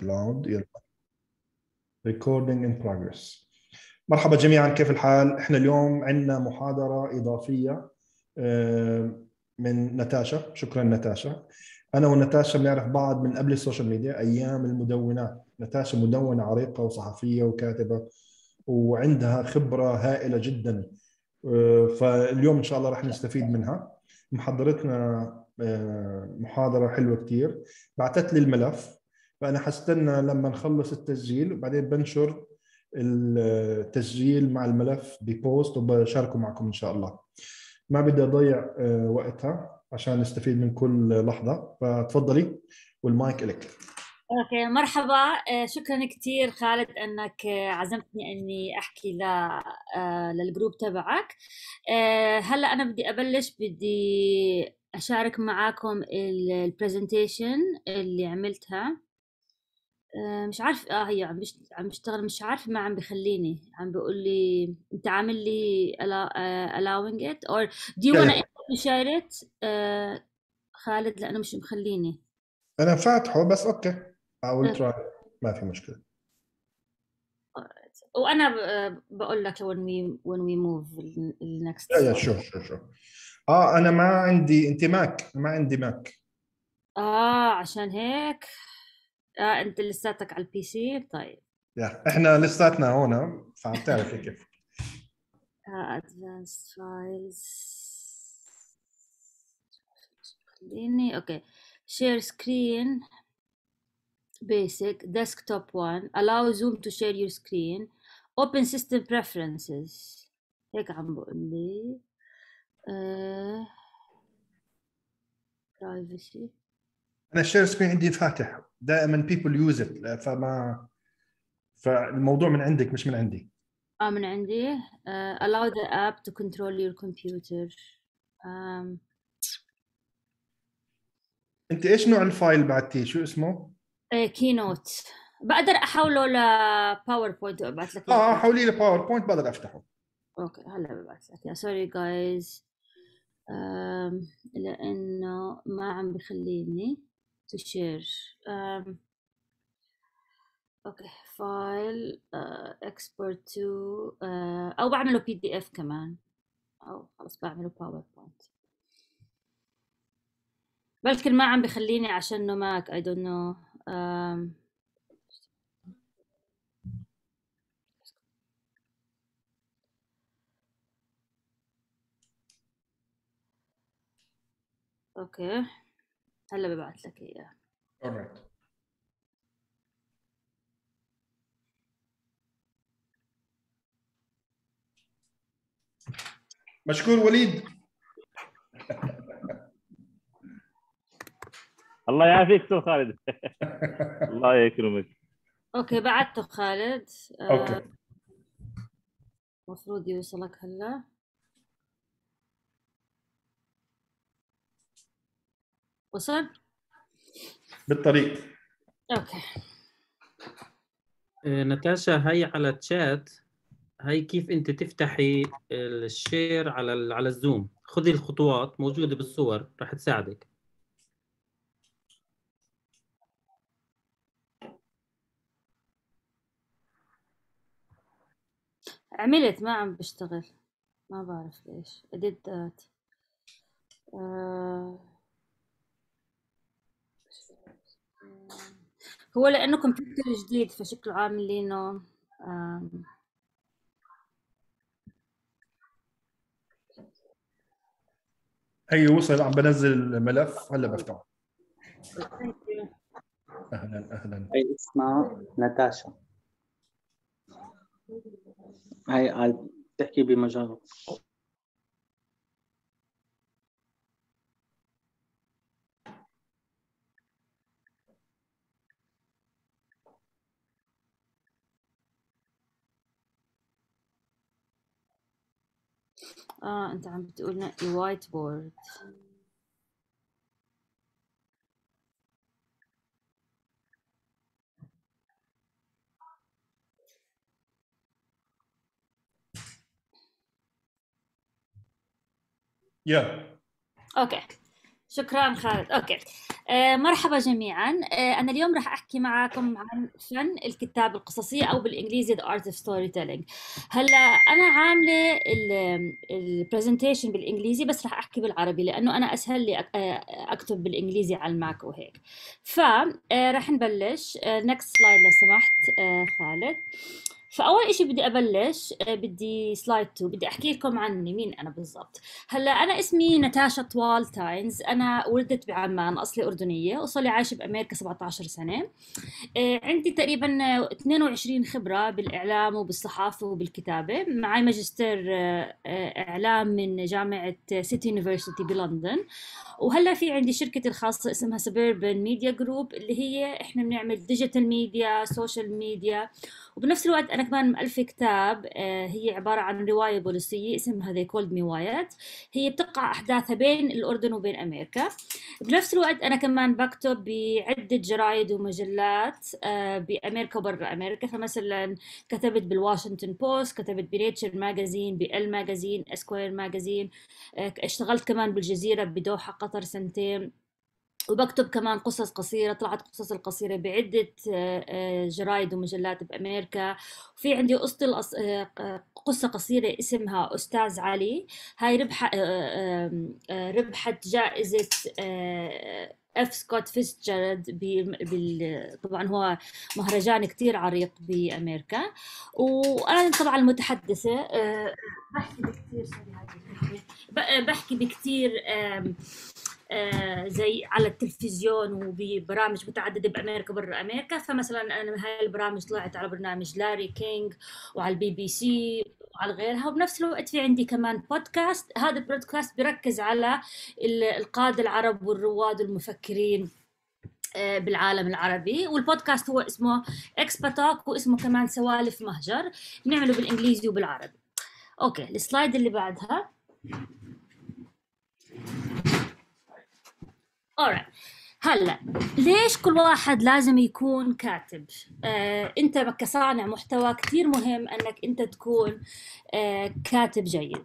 كلاود يلا ريكوردينج ان بروجريس مرحبا جميعا كيف الحال؟ احنا اليوم عندنا محاضره اضافيه آه، من نتاشا شكرا نتاشا انا ونتاشا بنعرف بعض من قبل السوشيال ميديا ايام المدونات نتاشا مدونه عريقه وصحفيه وكاتبه وعندها خبره هائله جدا آه، فاليوم ان شاء الله رح نستفيد منها محضرتنا آه، محاضره حلوه كثير بعثت لي الملف فانا حستنى لما نخلص التسجيل وبعدين بنشر التسجيل مع الملف ببوست وبشاركه معكم ان شاء الله ما بدي اضيع آه، وقتها عشان نستفيد من كل لحظه فتفضلي والمايك لك اوكي مرحبا آه، شكرا كثير خالد انك آه، عزمتني اني احكي ل للجروب تبعك هلا انا بدي ابلش بدي اشارك معاكم البرزنتيشن اللي عملتها آه، مش عارف اه هي عم عم بشتغل مش عارفه ما عم بخليني عم بقول لي انت عامل لي آه، allowing it or do you want to share it آه، خالد لانه مش مخليني انا فاتحه بس اوكي I will try ما في مشكله وانا بقول لك when we when we move next لا yeah sure sure sure اه انا ما عندي انت ماك ما عندي ماك اه عشان هيك اه انت لساتك على البي سي طيب يا احنا لساتنا هون فعم تعرفي كيف ادفانس فايلز خليني اوكي شير سكرين basic desktop one allow zoom to share your screen open system preferences هيك عم بقول لي برايفسي آه، privacy انا الشير سكرين عندي فاتح دائما بيبل يوز ات فما فالموضوع من عندك مش من عندي اه من عندي uh, allow the app to control your computer um... انت ايش نوع الفايل بعتيه شو اسمه؟ كينوت آه، uh, بقدر احوله لباوربوينت وابعث لك اه حولي لي باوربوينت بقدر افتحه اوكي هلا ببعث لك سوري جايز لانه ما عم بخليني آه، to share um, اوكي فايل اكسبورت تو او بعمله بي دي اف كمان او خلص بعمله باوربوينت بلكن ما عم بخليني عشان عشانه ماك اي دونت نو اوكي هلا ببعث لك اياه alright مشكور وليد الله يعافيك استاذ خالد الله يكرمك اوكي بعدته خالد آه، اوكي المفروض يوصلك هلا وصل؟ بالطريق اوكي آه، نتاشا هي على الشات هي كيف انت تفتحي الشير على على الزوم خذي الخطوات موجوده بالصور رح تساعدك عملت ما عم بشتغل ما بعرف ليش اديت ذات آه... هو لانه كمبيوتر جديد فشكله عامل لينو هي أيوة، وصل عم بنزل الملف هلا بفتحه اهلا اهلا هي اسمها ناتاشا هي قال بتحكي بمجال اه انت عم بتقولنا الوايت بورد Yeah. Okay. شكرا خالد اوكي آه مرحبا جميعا آه انا اليوم راح احكي معكم عن فن الكتابه القصصيه او بالانجليزي the art of storytelling هلا انا عامله البرزنتيشن بالانجليزي بس راح احكي بالعربي لانه انا اسهل لي آه، اكتب بالانجليزي على الماك وهيك ف آه، نبلش نكست آه، سلايد لو سمحت آه خالد فاول إشي بدي ابلش آه، بدي سلايد 2 بدي احكي لكم عني مين انا بالضبط هلا انا اسمي نتاشا طوال تاينز انا ولدت بعمان اصلي اردنيه وصلي عايشه بامريكا 17 سنه آه، عندي تقريبا 22 خبره بالاعلام وبالصحافه وبالكتابه معي ماجستير آه، اعلام من جامعه سيتي يونيفرسيتي بلندن وهلا في عندي شركتي الخاصه اسمها سبيربن ميديا جروب اللي هي احنا بنعمل ديجيتال ميديا سوشيال ميديا وبنفس الوقت انا كمان مألفة كتاب آه، هي عباره عن روايه بوليسيه اسمها ذي كولد مي وايت هي بتقع احداثها بين الاردن وبين امريكا بنفس الوقت انا كمان بكتب بعده جرايد ومجلات آه، بامريكا وبرا امريكا فمثلا كتبت بالواشنطن بوست كتبت بنيتشر ماجازين بال ماجازين اسكوير ماجازين اشتغلت كمان بالجزيره بدوحه قطر سنتين وبكتب كمان قصص قصيرة طلعت قصص القصيرة بعدة آه، آه، جرايد ومجلات بأمريكا وفي عندي قصة آه، قصة قصيرة اسمها أستاذ علي هاي ربح ربحت جائزة اف سكوت فيتزجيرالد بال... طبعا هو مهرجان كثير عريق بامريكا وانا طبعا المتحدثه بحكي بكثير بحكي بكثير آه، زي على التلفزيون وببرامج متعدده بامريكا برا امريكا فمثلا انا هاي البرامج طلعت على برنامج لاري كينج وعلى البي بي سي وعلى غيرها وبنفس الوقت في عندي كمان بودكاست هذا البودكاست بيركز على القاده العرب والرواد والمفكرين آه، بالعالم العربي والبودكاست هو اسمه اكسباتاك واسمه كمان سوالف مهجر بنعمله بالانجليزي وبالعربي اوكي السلايد اللي بعدها alright هلا ليش كل واحد لازم يكون كاتب آه، انت كصانع محتوى كثير مهم انك انت تكون آه، كاتب جيد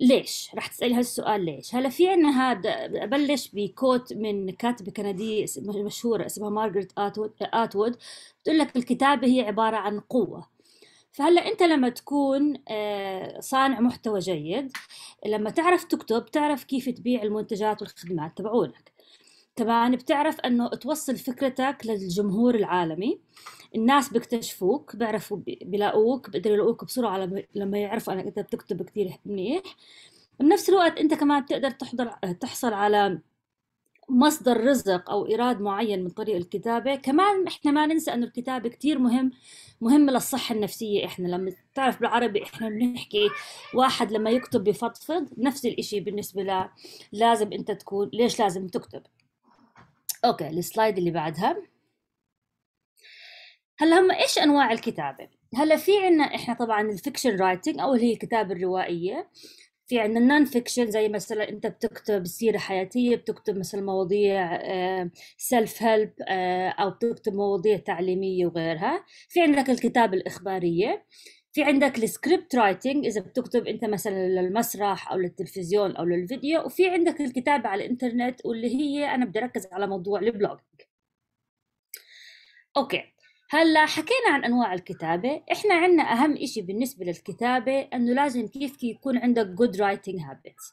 ليش رح تسألي هالسؤال ليش هلا في عنا هذا ابلش بكوت من كاتبة كندية مشهورة اسمها مارغريت آتوود, آتوود بتقول لك الكتابة هي عبارة عن قوة فهلا انت لما تكون آه، صانع محتوى جيد لما تعرف تكتب تعرف كيف تبيع المنتجات والخدمات تبعونك طبعا يعني بتعرف انه توصل فكرتك للجمهور العالمي الناس بيكتشفوك بيعرفوا بيلاقوك بيقدروا يلاقوك بسرعه لما, لما يعرفوا انك انت بتكتب كثير منيح بنفس الوقت انت كمان بتقدر تحضر تحصل على مصدر رزق او ايراد معين من طريق الكتابه كمان احنا ما ننسى انه الكتابه كثير مهم مهم للصحه النفسيه احنا لما تعرف بالعربي احنا بنحكي واحد لما يكتب بفضفض نفس الإشي بالنسبه ل لازم انت تكون ليش لازم تكتب اوكي السلايد اللي بعدها هلا هم ايش انواع الكتابه هلا في عنا احنا طبعا الفيكشن رايتنج او اللي هي الكتابه الروائيه في عندنا النون فيكشن زي مثلا انت بتكتب سيره حياتيه بتكتب مثلا مواضيع سيلف آه، هيلب آه، او بتكتب مواضيع تعليميه وغيرها في عندك الكتابه الاخباريه في عندك السكريبت رايتنج اذا بتكتب انت مثلا للمسرح او للتلفزيون او للفيديو وفي عندك الكتابه على الانترنت واللي هي انا بدي اركز على موضوع البلوج اوكي هلا حكينا عن انواع الكتابه احنا عندنا اهم شيء بالنسبه للكتابه انه لازم كيف يكون عندك جود رايتنج هابتس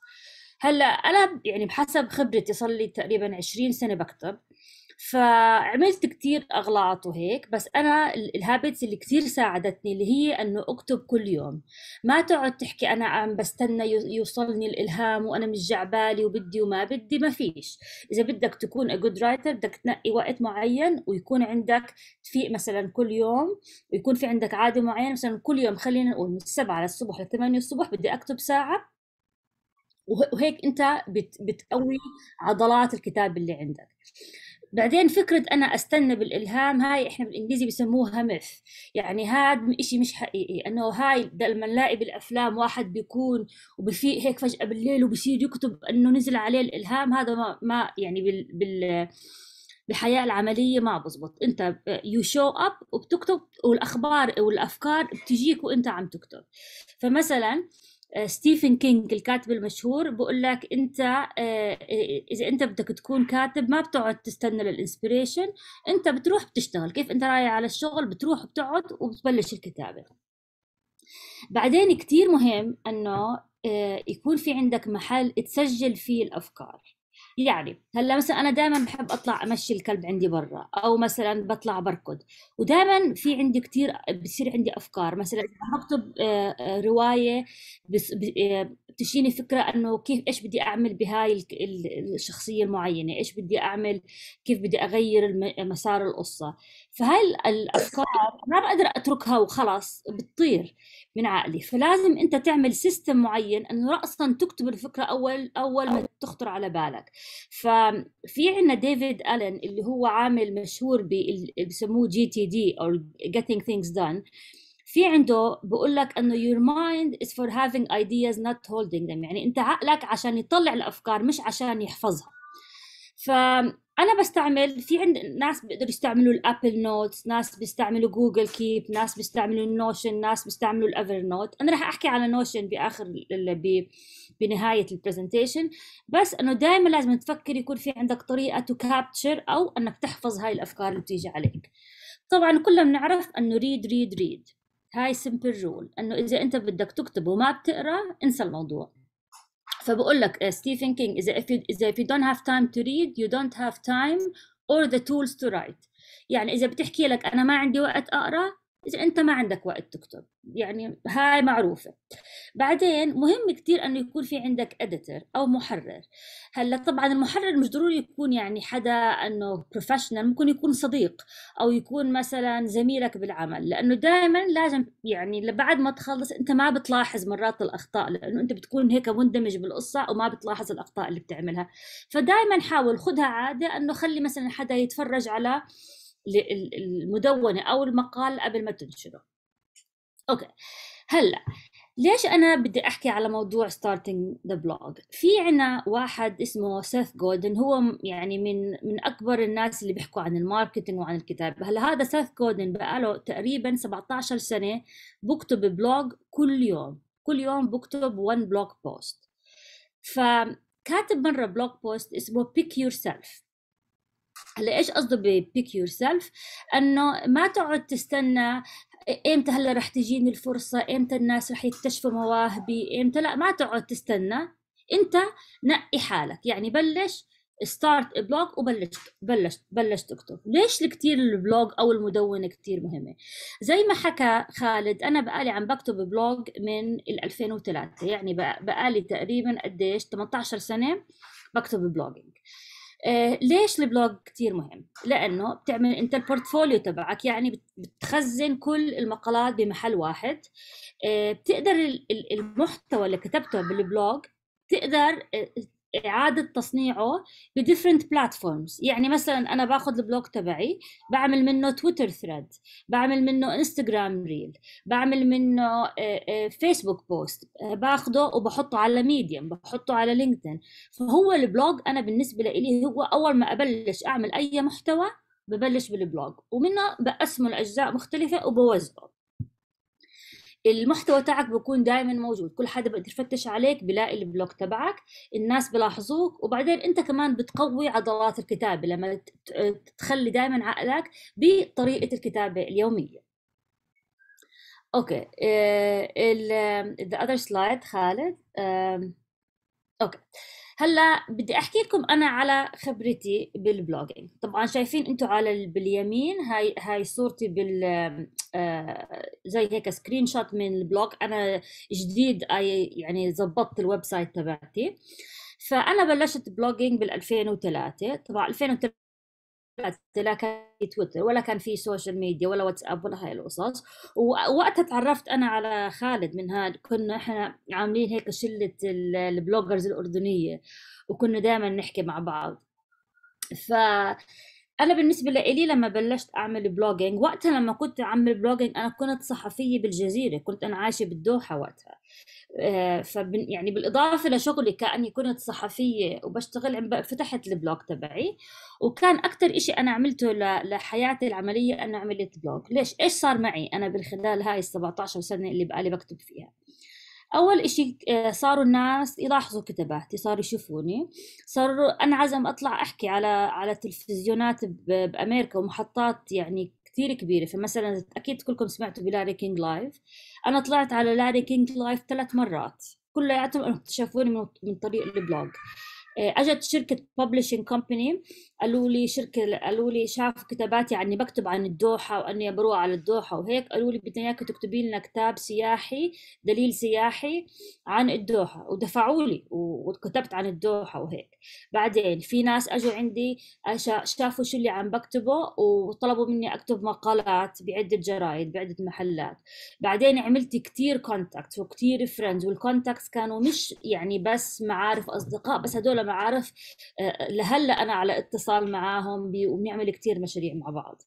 هلا انا يعني بحسب خبرتي صار لي تقريبا 20 سنه بكتب فعملت كتير اغلاط وهيك بس انا الهابتس اللي كتير ساعدتني اللي هي انه اكتب كل يوم ما تقعد تحكي انا عم بستنى يوصلني الالهام وانا مش جعبالي وبدي وما بدي ما فيش اذا بدك تكون جود رايتر بدك تنقي وقت معين ويكون عندك تفيق مثلا كل يوم ويكون في عندك عاده معينه مثلا كل يوم خلينا نقول من 7 للصبح ل 8 الصبح بدي اكتب ساعه وهيك انت بتقوي عضلات الكتاب اللي عندك بعدين فكرة أنا أستنى بالإلهام هاي إحنا بالإنجليزي بسموها ميث يعني هاد إشي مش حقيقي أنه هاي لما نلاقي بالأفلام واحد بيكون وبفيق هيك فجأة بالليل وبصير يكتب أنه نزل عليه الإلهام هذا ما, ما يعني بال, بال بالحياة العملية ما بزبط أنت يو شو أب وبتكتب والأخبار والأفكار بتجيك وأنت عم تكتب فمثلا آه، ستيفن كينج الكاتب المشهور بقول لك انت آه، آه، اذا انت بدك تكون كاتب ما بتقعد تستنى للانسبريشن انت بتروح بتشتغل كيف انت رايح على الشغل بتروح بتقعد وبتبلش الكتابه بعدين كتير مهم انه يكون في عندك محل تسجل فيه الافكار يعني هلا مثلا انا دائما بحب اطلع امشي الكلب عندي برا او مثلا بطلع بركض ودائما في عندي كثير بصير عندي افكار مثلا بكتب آه، آه، روايه تجيني فكره انه كيف ايش بدي اعمل بهاي الشخصيه المعينه ايش بدي اعمل كيف بدي اغير مسار القصه فهاي الافكار ما بقدر اتركها وخلاص بتطير من عقلي فلازم انت تعمل سيستم معين انه راسا تكتب الفكره اول اول ما تخطر على بالك ففي عندنا ديفيد الن اللي هو عامل مشهور بسموه جي تي دي او getting things done في عنده بقول لك انه your mind is for having ideas not holding them يعني انت عقلك عشان يطلع الافكار مش عشان يحفظها ف انا بستعمل في عند ناس بيقدروا يستعملوا الابل نوتس ناس بيستعملوا جوجل كيب ناس بيستعملوا النوشن ناس بيستعملوا الايفر نوت انا راح احكي على نوشن باخر بنهايه البرزنتيشن بس انه دائما لازم تفكر يكون في عندك طريقه تو كابتشر او انك تحفظ هاي الافكار اللي بتيجي عليك طبعا كلنا بنعرف انه ريد ريد ريد هاي سمبل رول انه اذا انت بدك تكتب وما بتقرا انسى الموضوع فبقول لك ستيفن إيه، كينج اذا if you, اذا if you don't have time to read you don't have time or the tools to write يعني اذا بتحكي لك انا ما عندي وقت اقرا اذا انت ما عندك وقت تكتب يعني هاي معروفه بعدين مهم كثير انه يكون في عندك اديتور او محرر هلا طبعا المحرر مش ضروري يكون يعني حدا انه بروفيشنال ممكن يكون صديق او يكون مثلا زميلك بالعمل لانه دائما لازم يعني بعد ما تخلص انت ما بتلاحظ مرات الاخطاء لانه انت بتكون هيك مندمج بالقصه وما بتلاحظ الاخطاء اللي بتعملها فدائما حاول خذها عاده انه خلي مثلا حدا يتفرج على المدونه او المقال قبل ما تنشره اوكي هلا ليش انا بدي احكي على موضوع ستارتنج ذا بلوج في عنا واحد اسمه سيث جودن هو يعني من من اكبر الناس اللي بيحكوا عن الماركتينج وعن الكتابه هلا هذا سيث جودن بقاله تقريبا 17 سنه بكتب بلوج كل يوم كل يوم بكتب 1 بلوج بوست فكاتب مره بلوج بوست اسمه بيك يور سيلف هلا ايش قصده ببيك يور سيلف انه ما تقعد تستنى امتى هلا رح تجيني الفرصه امتى الناس رح يكتشفوا مواهبي امتى لا ما تقعد تستنى انت نقي حالك يعني بلش ستارت بلوج وبلش بلش بلش تكتب، ليش كثير البلوج او المدونه كثير مهمه زي ما حكى خالد انا بقالي عم بكتب بلوج من ال 2003 يعني بقالي تقريبا قديش 18 سنه بكتب بلوجينج آه، ليش البلوج كثير مهم؟ لأنه بتعمل أنت البورتفوليو تبعك يعني بتخزن كل المقالات بمحل واحد آه، بتقدر المحتوى اللي كتبته بالبلوج تقدر آه، اعاده تصنيعه بديفرنت بلاتفورمز يعني مثلا انا باخذ البلوج تبعي بعمل منه تويتر ثريد بعمل منه انستغرام ريل بعمل منه فيسبوك بوست باخذه وبحطه على ميديم بحطه على لينكدين فهو البلوج انا بالنسبه لي هو اول ما ابلش اعمل اي محتوى ببلش بالبلوج ومنه بقسمه لاجزاء مختلفه وبوزعه المحتوى تاعك بيكون دائما موجود كل حدا بقدر يفتش عليك بلاقي البلوك تبعك الناس بلاحظوك وبعدين انت كمان بتقوي عضلات الكتابه لما تخلي دائما عقلك بطريقه الكتابه اليوميه اوكي ذا اذر سلايد خالد اوكي هلا بدي احكي لكم انا على خبرتي بالبلوجينج طبعا شايفين انتم على باليمين هاي هاي صورتي بال آه، زي هيك سكرين شوت من البلوج انا جديد اي آه، يعني زبطت الويب سايت تبعتي فانا بلشت بلوجينج بال 2003 طبعا 2003 لا كان في تويتر ولا كان في سوشيال ميديا ولا واتساب ولا هاي القصص ووقتها تعرفت انا على خالد من هاد كنا احنا عاملين هيك شله البلوجرز الاردنيه وكنا دائما نحكي مع بعض ف انا بالنسبه لي لما بلشت اعمل بلوجينج وقتها لما كنت اعمل بلوجينج انا كنت صحفيه بالجزيره كنت انا عايشه بالدوحه وقتها آه، فبن يعني بالاضافه لشغلي كاني كنت صحفيه وبشتغل فتحت البلوج تبعي وكان اكثر شيء انا عملته لحياتي العمليه انا عملت بلوج ليش ايش صار معي انا بالخلال هاي ال 17 سنه اللي بقالي بكتب فيها اول إشي آه، صاروا الناس يلاحظوا كتاباتي صاروا يشوفوني صاروا انا عزم اطلع احكي على على تلفزيونات بامريكا ومحطات يعني كثير كبيرة فمثلا أكيد كلكم سمعتوا بلاري كينج لايف أنا طلعت على لاري كينج لايف ثلاث مرات كلياتهم اكتشفوني من طريق البلوج آه، اجت شركه ببلشنج كومباني قالوا لي شركة قالوا لي شافوا كتاباتي عني بكتب عن الدوحة وأني بروح على الدوحة وهيك قالوا لي بدنا إياك تكتبي لنا كتاب سياحي دليل سياحي عن الدوحة ودفعوا لي وكتبت عن الدوحة وهيك بعدين في ناس أجوا عندي شافوا شو اللي عم بكتبه وطلبوا مني أكتب مقالات بعدة جرايد بعدة محلات بعدين عملت كتير كونتاكت وكتير فريندز والكونتاكت كانوا مش يعني بس معارف أصدقاء بس هدول معارف آه، لهلا أنا على اتصال اتصال معاهم وبنعمل كتير مشاريع مع بعض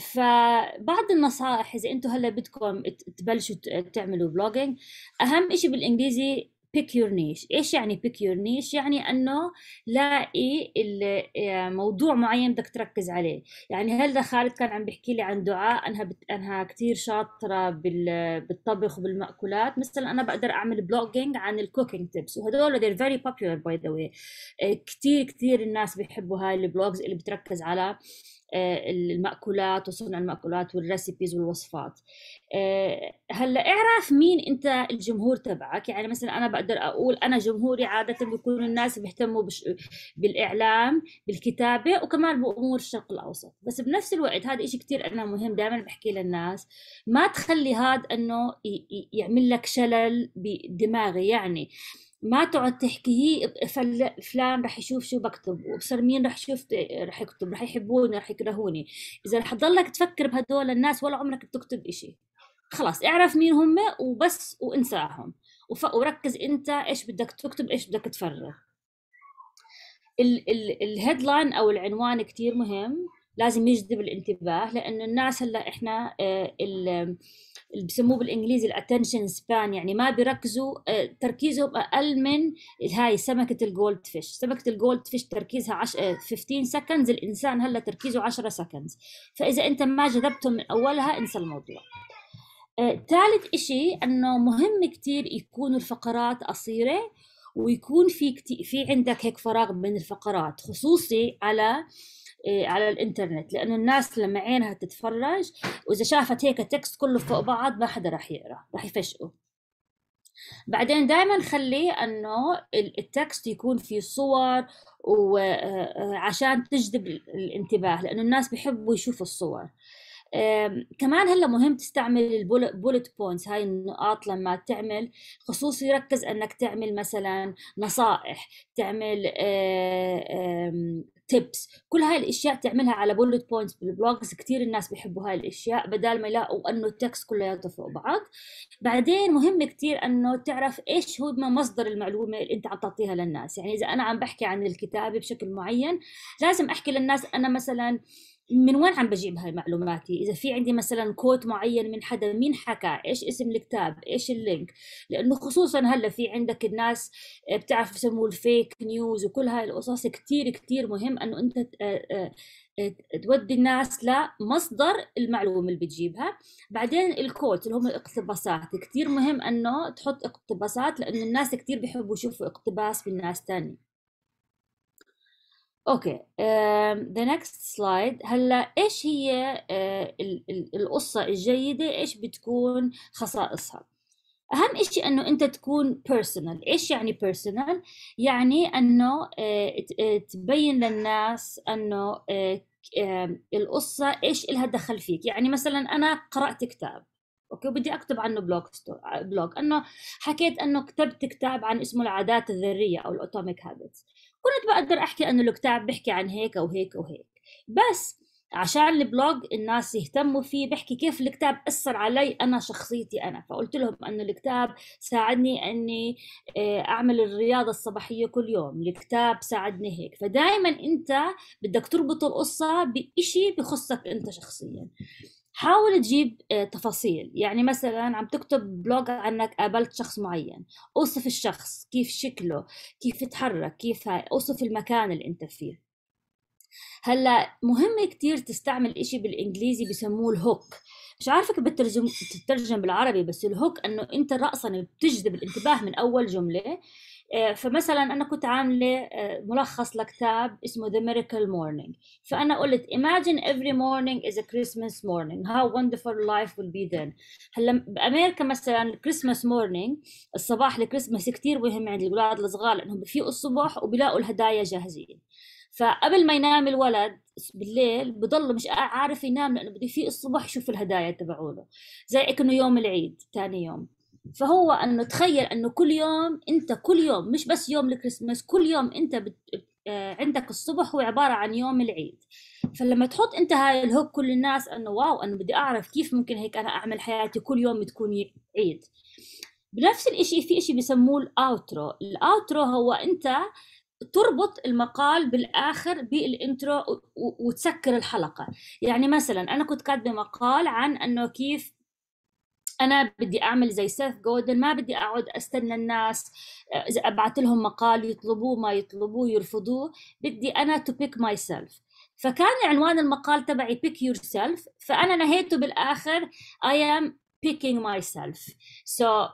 فبعض النصائح اذا انتم هلا بدكم تبلشوا تعملوا بلوجينج اهم شيء بالانجليزي pick your niche ايش يعني pick your niche يعني انه لاقي آه، موضوع معين بدك تركز عليه يعني هلا خالد كان عم بيحكي لي عن دعاء انها بت... انها كثير شاطره بال... بالطبخ وبالمأكولات مثلا انا بقدر اعمل بلوجينج عن الكوكينج تيبس وهدول they're very popular by the way آه، كثير كثير الناس بيحبوا هاي البلوجز اللي بتركز على آه، المأكولات وصنع المأكولات والريسبيز والوصفات هلا اعرف مين انت الجمهور تبعك يعني مثلا انا بقدر اقول انا جمهوري عاده بيكونوا الناس بيهتموا بش... بالاعلام بالكتابه وكمان بامور الشرق الاوسط بس بنفس الوقت هذا إشي كثير انا مهم دائما بحكي للناس ما تخلي هذا انه ي... يعمل لك شلل بدماغي يعني ما تقعد تحكي فلان رح يشوف شو بكتب وبصر مين رح يشوف رح يكتب رح يحبوني رح يكرهوني اذا رح تضلك تفكر بهدول الناس ولا عمرك بتكتب إشي خلاص اعرف مين هم وبس وانساهم وركز انت ايش بدك تكتب ايش بدك تفرغ الهيدلاين او العنوان كتير مهم لازم يجذب الانتباه لانه الناس هلا احنا آه، اللي بسموه بالانجليزي الاتنشن سبان يعني ما بيركزوا آه، تركيزهم اقل من هاي سمكه الجولد فيش سمكه الجولد فيش تركيزها 15 سكندز آه، الانسان هلا تركيزه 10 سكندز فاذا انت ما جذبتهم من اولها انسى الموضوع آه، ثالث إشي أنه مهم كتير يكون الفقرات قصيرة ويكون في كتير في عندك هيك فراغ بين الفقرات خصوصي على آه، على الانترنت لانه الناس لما عينها تتفرج واذا شافت هيك تكست كله فوق بعض ما حدا راح يقرا راح يفشقه بعدين دائما خلي انه التكست يكون فيه صور وعشان آه، تجذب الانتباه لانه الناس بحبوا يشوفوا الصور كمان هلا مهم تستعمل البولت بوينتس هاي النقاط لما تعمل خصوصي ركز انك تعمل مثلا نصائح تعمل تيبس آه، كل هاي الاشياء تعملها على بولت بوينتس بالبلوجز كثير الناس بيحبوا هاي الاشياء بدال ما يلاقوا انه التكست كلياته فوق بعض بعدين مهم كثير انه تعرف ايش هو مصدر المعلومه اللي انت عم تعطيها للناس يعني اذا انا عم بحكي عن الكتابه بشكل معين لازم احكي للناس انا مثلا من وين عم بجيب هاي معلوماتي اذا في عندي مثلا كوت معين من حدا مين حكى ايش اسم الكتاب ايش اللينك لانه خصوصا هلا في عندك الناس آه، بتعرف يسموه الفيك نيوز وكل هاي القصص كتير كتير مهم انه انت آه، آه، تودي الناس لمصدر المعلومه اللي بتجيبها بعدين الكوت اللي هم الاقتباسات كتير مهم انه تحط اقتباسات لانه الناس كتير بيحبوا يشوفوا اقتباس من ناس تانية اوكي ذا نكست سلايد هلا ايش هي uh, ال ال القصه الجيده ايش بتكون خصائصها اهم شيء انه انت تكون بيرسونال ايش يعني بيرسونال يعني انه uh, تبين للناس انه uh, القصه ايش لها دخل فيك يعني مثلا انا قرات كتاب اوكي بدي اكتب عنه بلوج بلوج انه حكيت انه كتبت كتاب عن اسمه العادات الذريه او الاوتوميك هابتس كنت بقدر احكي انه الكتاب بيحكي عن هيك وهيك وهيك بس عشان البلوج الناس يهتموا فيه بحكي كيف الكتاب أثر علي أنا شخصيتي أنا فقلت لهم أنه الكتاب ساعدني أني آه، أعمل الرياضة الصباحية كل يوم الكتاب ساعدني هيك فدائما أنت بدك تربط القصة بإشي بخصك أنت شخصيا حاول تجيب آه، تفاصيل يعني مثلا عم تكتب بلوج عنك قابلت شخص معين اوصف الشخص كيف شكله كيف يتحرك كيف اوصف المكان اللي انت فيه هلا مهم كتير تستعمل إشي بالإنجليزي بسموه الهوك مش عارفة كيف بترجم تترجم بالعربي بس الهوك إنه أنت رأسا بتجذب الانتباه من أول جملة آه، فمثلا انا كنت عامله آه، ملخص لكتاب اسمه The Miracle Morning فانا قلت imagine every morning is a Christmas morning how wonderful life will be then هلا بامريكا مثلا كريسماس مورنينج الصباح الكريسماس كثير مهم عند الاولاد الصغار لانهم بفيقوا الصبح وبيلاقوا الهدايا جاهزين فقبل ما ينام الولد بالليل بضل مش عارف ينام لانه بده يفيق الصبح يشوف الهدايا تبعوله زي كأنه يوم العيد ثاني يوم فهو انه تخيل انه كل يوم انت كل يوم مش بس يوم الكريسماس كل يوم انت بت... آه، عندك الصبح هو عباره عن يوم العيد فلما تحط انت هاي الهوك كل الناس انه واو انا بدي اعرف كيف ممكن هيك انا اعمل حياتي كل يوم تكون عيد بنفس الاشي في اشي بسموه الاوترو الاوترو هو انت تربط المقال بالاخر بالانترو وتسكر الحلقه يعني مثلا انا كنت كاتبه مقال عن انه كيف انا بدي اعمل زي سيث جودن ما بدي اقعد استنى الناس اذا آه، ابعت لهم مقال يطلبوه ما يطلبوه يرفضوه بدي انا تو بيك ماي سيلف فكان عنوان المقال تبعي بيك يور سيلف فانا نهيته بالاخر اي ام بيكينج ماي سيلف سو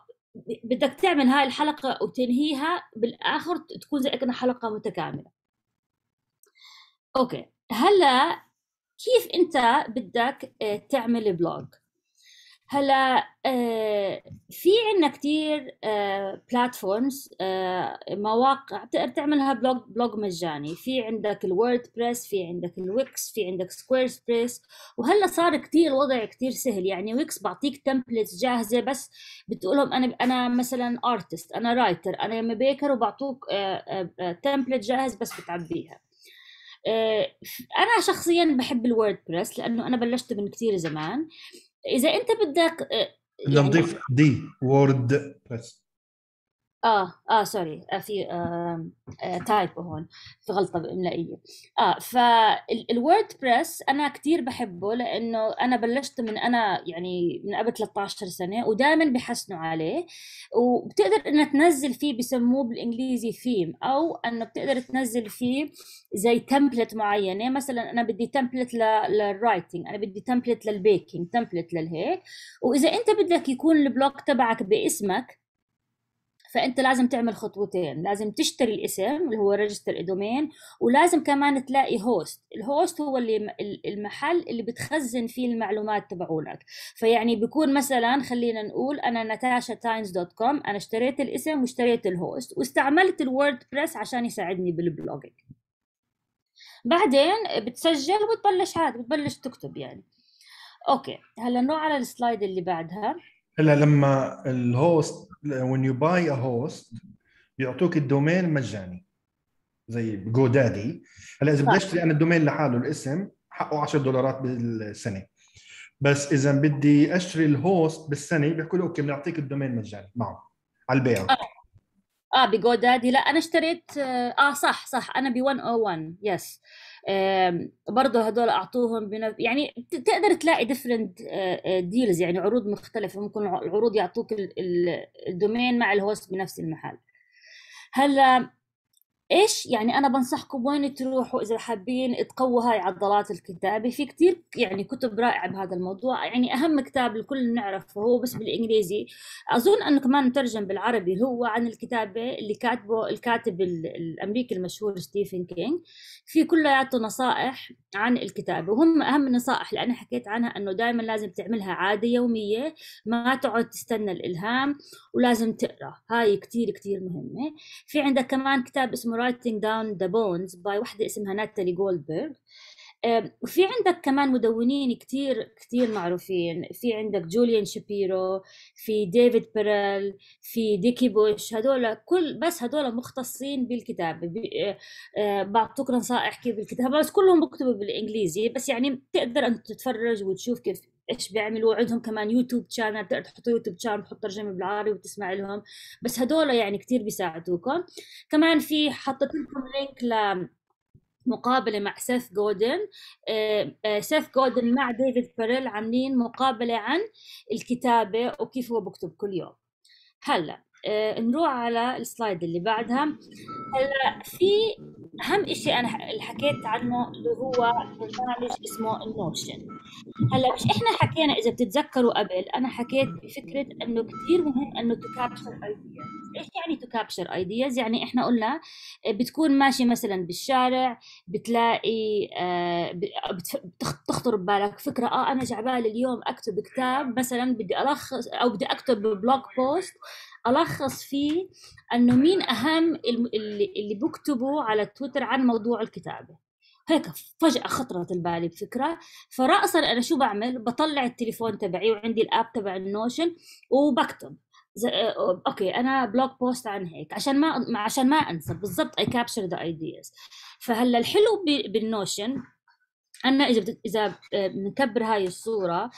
بدك تعمل هاي الحلقه وتنهيها بالاخر تكون زي كأنها حلقه متكامله اوكي هلا كيف انت بدك آه، تعمل بلوج هلا آه، في عندنا كثير بلاتفورمز مواقع بتقدر تعملها بلوج بلوج مجاني في عندك الوورد بريس في عندك الويكس في عندك سكوير بريس وهلا صار كثير الوضع كثير سهل يعني ويكس بعطيك تمبلتس جاهزه بس بتقولهم انا انا مثلا ارتست انا رايتر انا بيكر وبعطوك تمبلت آه، آه، جاهز بس بتعبيها انا شخصيا بحب الوورد بريس لانه انا بلشت من كثير زمان اذا انت بدك آه، يعني نضيف دي وورد بس اه اه سوري آه في آه آه تايب هون في غلطه املائيه اه فالورد بريس انا كثير بحبه لانه انا بلشت من انا يعني من قبل 13 سنه ودائما بحسنوا عليه وبتقدر انك تنزل فيه بسموه بالانجليزي ثيم او انه بتقدر تنزل فيه زي تمبلت معينه مثلا انا بدي تمبلت للرايتنج انا بدي تمبلت للبيكينج تمبلت للهيك واذا انت بدك يكون البلوك تبعك باسمك فانت لازم تعمل خطوتين لازم تشتري الاسم اللي هو ريجستر دومين ولازم كمان تلاقي هوست الهوست هو اللي المحل اللي بتخزن فيه المعلومات تبعونك فيعني بيكون مثلا خلينا نقول انا ناتاشا تايمز دوت كوم انا اشتريت الاسم واشتريت الهوست واستعملت الوورد بريس عشان يساعدني بالبلوجينج بعدين بتسجل وتبلش عاد بتبلش تكتب يعني اوكي هلا نروح على السلايد اللي بعدها هلا لما الهوست when you buy a host بيعطوك الدومين مجاني زي جو دادي هلا اذا بدي اشتري انا الدومين لحاله الاسم حقه 10 دولارات بالسنه بس اذا بدي اشتري الهوست بالسنه بيحكوا لي اوكي بنعطيك الدومين مجاني معه على البيع آه. اه بجو دادي لا انا اشتريت اه, آه، صح صح انا ب 101 يس برضه هدول اعطوهم بنف... يعني تقدر تلاقي ديفرنت ديلز آه، آه، يعني عروض مختلفه ممكن العروض يعطوك الدومين مع الهوست بنفس المحل هلا ايش يعني انا بنصحكم وين تروحوا اذا حابين تقووا هاي عضلات الكتابه في كثير يعني كتب رائعه بهذا الموضوع يعني اهم كتاب الكل نعرفه هو بس بالانجليزي اظن انه كمان مترجم بالعربي هو عن الكتابه اللي كاتبه الكاتب الامريكي المشهور ستيفن كينج في كلياته نصائح عن الكتابه وهم اهم النصائح اللي انا حكيت عنها انه دائما لازم تعملها عاده يوميه ما تقعد تستنى الالهام ولازم تقرا هاي كثير كثير مهمه في عندك كمان كتاب اسمه Writing Down the Bones باي واحدة اسمها ناتالي جولدبرغ وفي عندك كمان مدونين كتير كتير معروفين في عندك جوليان شابيرو في ديفيد بيرل في ديكي بوش هدول كل بس هدول مختصين بالكتابة آه، آه، بعطوك نصائح كيف بالكتابة بس كلهم بكتبوا بالإنجليزي بس يعني تقدر انت تتفرج وتشوف كيف ايش بيعملوا عندهم كمان يوتيوب شانل تقدر تحط يوتيوب شانل تحط ترجمه بالعربي وتسمع لهم بس هدول يعني كثير بيساعدوكم كمان في حطيت لكم لينك ل مقابله مع سيث جودن آه، آه، سيث جودن مع ديفيد بيريل عاملين مقابله عن الكتابه وكيف هو بكتب كل يوم هلا آه، نروح على السلايد اللي بعدها هلا في اهم شيء انا اللي حكيت عنه اللي هو برنامج اسمه النوشن هلا مش احنا حكينا اذا بتتذكروا قبل انا حكيت بفكره انه كثير مهم انه تكابشر ايدياز ايش يعني كابشر ايدياز يعني احنا قلنا آه، بتكون ماشي مثلا بالشارع بتلاقي آه، بتخطر ببالك فكره اه انا جعبال اليوم اكتب كتاب مثلا بدي الخص او بدي اكتب بلوج بوست ألخص فيه أنه مين أهم اللي, اللي بكتبوا على تويتر عن موضوع الكتابة هيك فجأة خطرت البالي بفكرة فرأسا أنا شو بعمل بطلع التليفون تبعي وعندي الآب تبع النوشن وبكتب اوكي انا بلوج بوست عن هيك عشان ما عشان ما انسى بالضبط اي كابتشر ذا ايدياز فهلا الحلو بالنوشن انا اذا اذا بنكبر هاي الصوره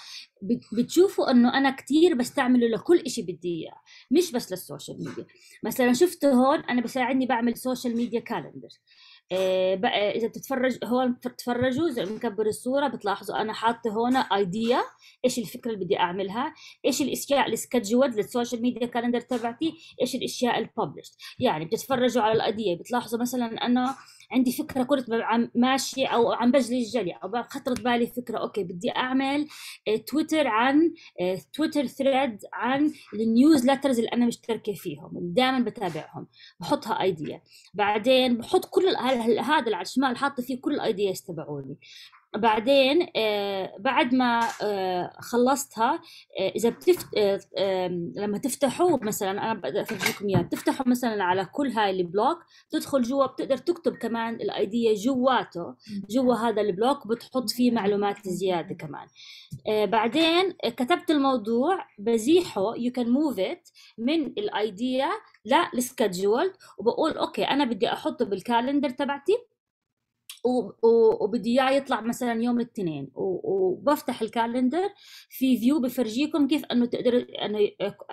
بتشوفوا انه انا كثير بستعمله لكل شيء بدي اياه مش بس للسوشيال ميديا مثلا شفته هون انا بساعدني بعمل سوشيال ميديا كالندر آه، آه، اذا بتتفرج هون بتتفرجوا اذا بنكبر الصوره بتلاحظوا انا حاطه هون ايديا ايش الفكره اللي بدي اعملها ايش الاشياء السكجول للسوشيال ميديا كالندر تبعتي ايش الاشياء الببلش يعني بتتفرجوا على الايديا بتلاحظوا مثلا انا عندي فكره كنت ماشي او عم بجلي الجلي او خطرت بالي فكره اوكي بدي اعمل تويتر آه، عن تويتر آه، ثريد عن النيوز لترز اللي انا مشتركه فيهم اللي دائما بتابعهم بحطها ايديا بعدين بحط كل هذا اللي على الشمال حاطه فيه كل الايديا تبعوني بعدين آه، بعد ما آه، خلصتها آه، اذا بتفت لما تفتحوه مثلا انا افرجيكم اياه بتفتحوا مثلا على كل هاي البلوك تدخل جوا بتقدر تكتب كمان الايديا جواته جوا هذا البلوك بتحط فيه معلومات زياده كمان بعدين كتبت الموضوع بزيحه يو كان موف ات من الايديا للسكادجول وبقول اوكي انا بدي احطه بالكالندر تبعتي وبدي اياه يطلع مثلا يوم الاثنين وبفتح الكالندر في فيو بفرجيكم كيف انه تقدر انه